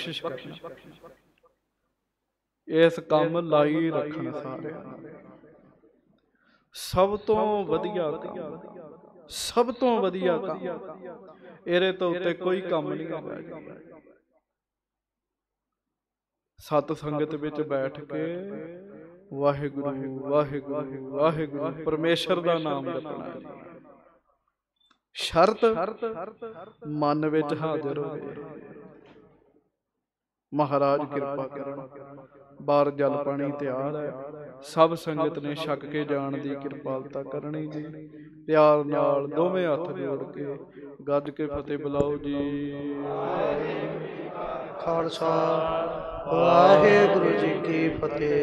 ਬਖਸ਼ਿਸ਼ ਕਰਨਾ ਇਸ ਕੰਮ ਲਾਈ ਰੱਖਣ ਸਾਰੇ ਸਭ ਤੋਂ ਵਧੀਆ ਕੰਮ ਸਭ ਤੋਂ ਵਧੀਆ ਕੰਮ ਇਹਦੇ ਤੋਂ ਉੱਤੇ ਕੋਈ ਕੰਮ ਨਹੀਂ ਹੋਵੇਗਾ ਸਤ ਸੰਗਤ ਵਿੱਚ ਬੈਠ ਕੇ ਵਾਹਿਗੁਰੂ ਵਾਹਿਗੁਰੂ ਵਾਹਿਗੁਰੂ ਪਰਮੇਸ਼ਰ ਦਾ ਨਾਮ ਜਪਣਾ ਸ਼ਰਤ ਮਨ ਵਿੱਚ ਹਾਜ਼ਰ ਹੋਵੇ ਮਹਾਰਾਜ ਕਿਰਪਾ ਕਰਨ ਬਾਰ ਜਲ ਪਾਣੀ ਤਿਆਰ ਹੈ ਸਭ ਸੰਗਤ ਨੇ ਛੱਕ ਕੇ ਜਾਣ ਦੀ ਕਿਰਪਾਲਤਾ ਕਰਨੀ ਜੀ ਪਿਆਰ ਨਾਲ ਦੋਵੇਂ ਹੱਥ ਜੋੜ ਕੇ ਗੱਜ ਕੇ ਫਤਿਹ ਬੁਲਾਓ ਜੀ ਖਾਲਸਾ ਵਾਹਿਗੁਰੂ ਜੀ ਕੀ ਫਤਿਹ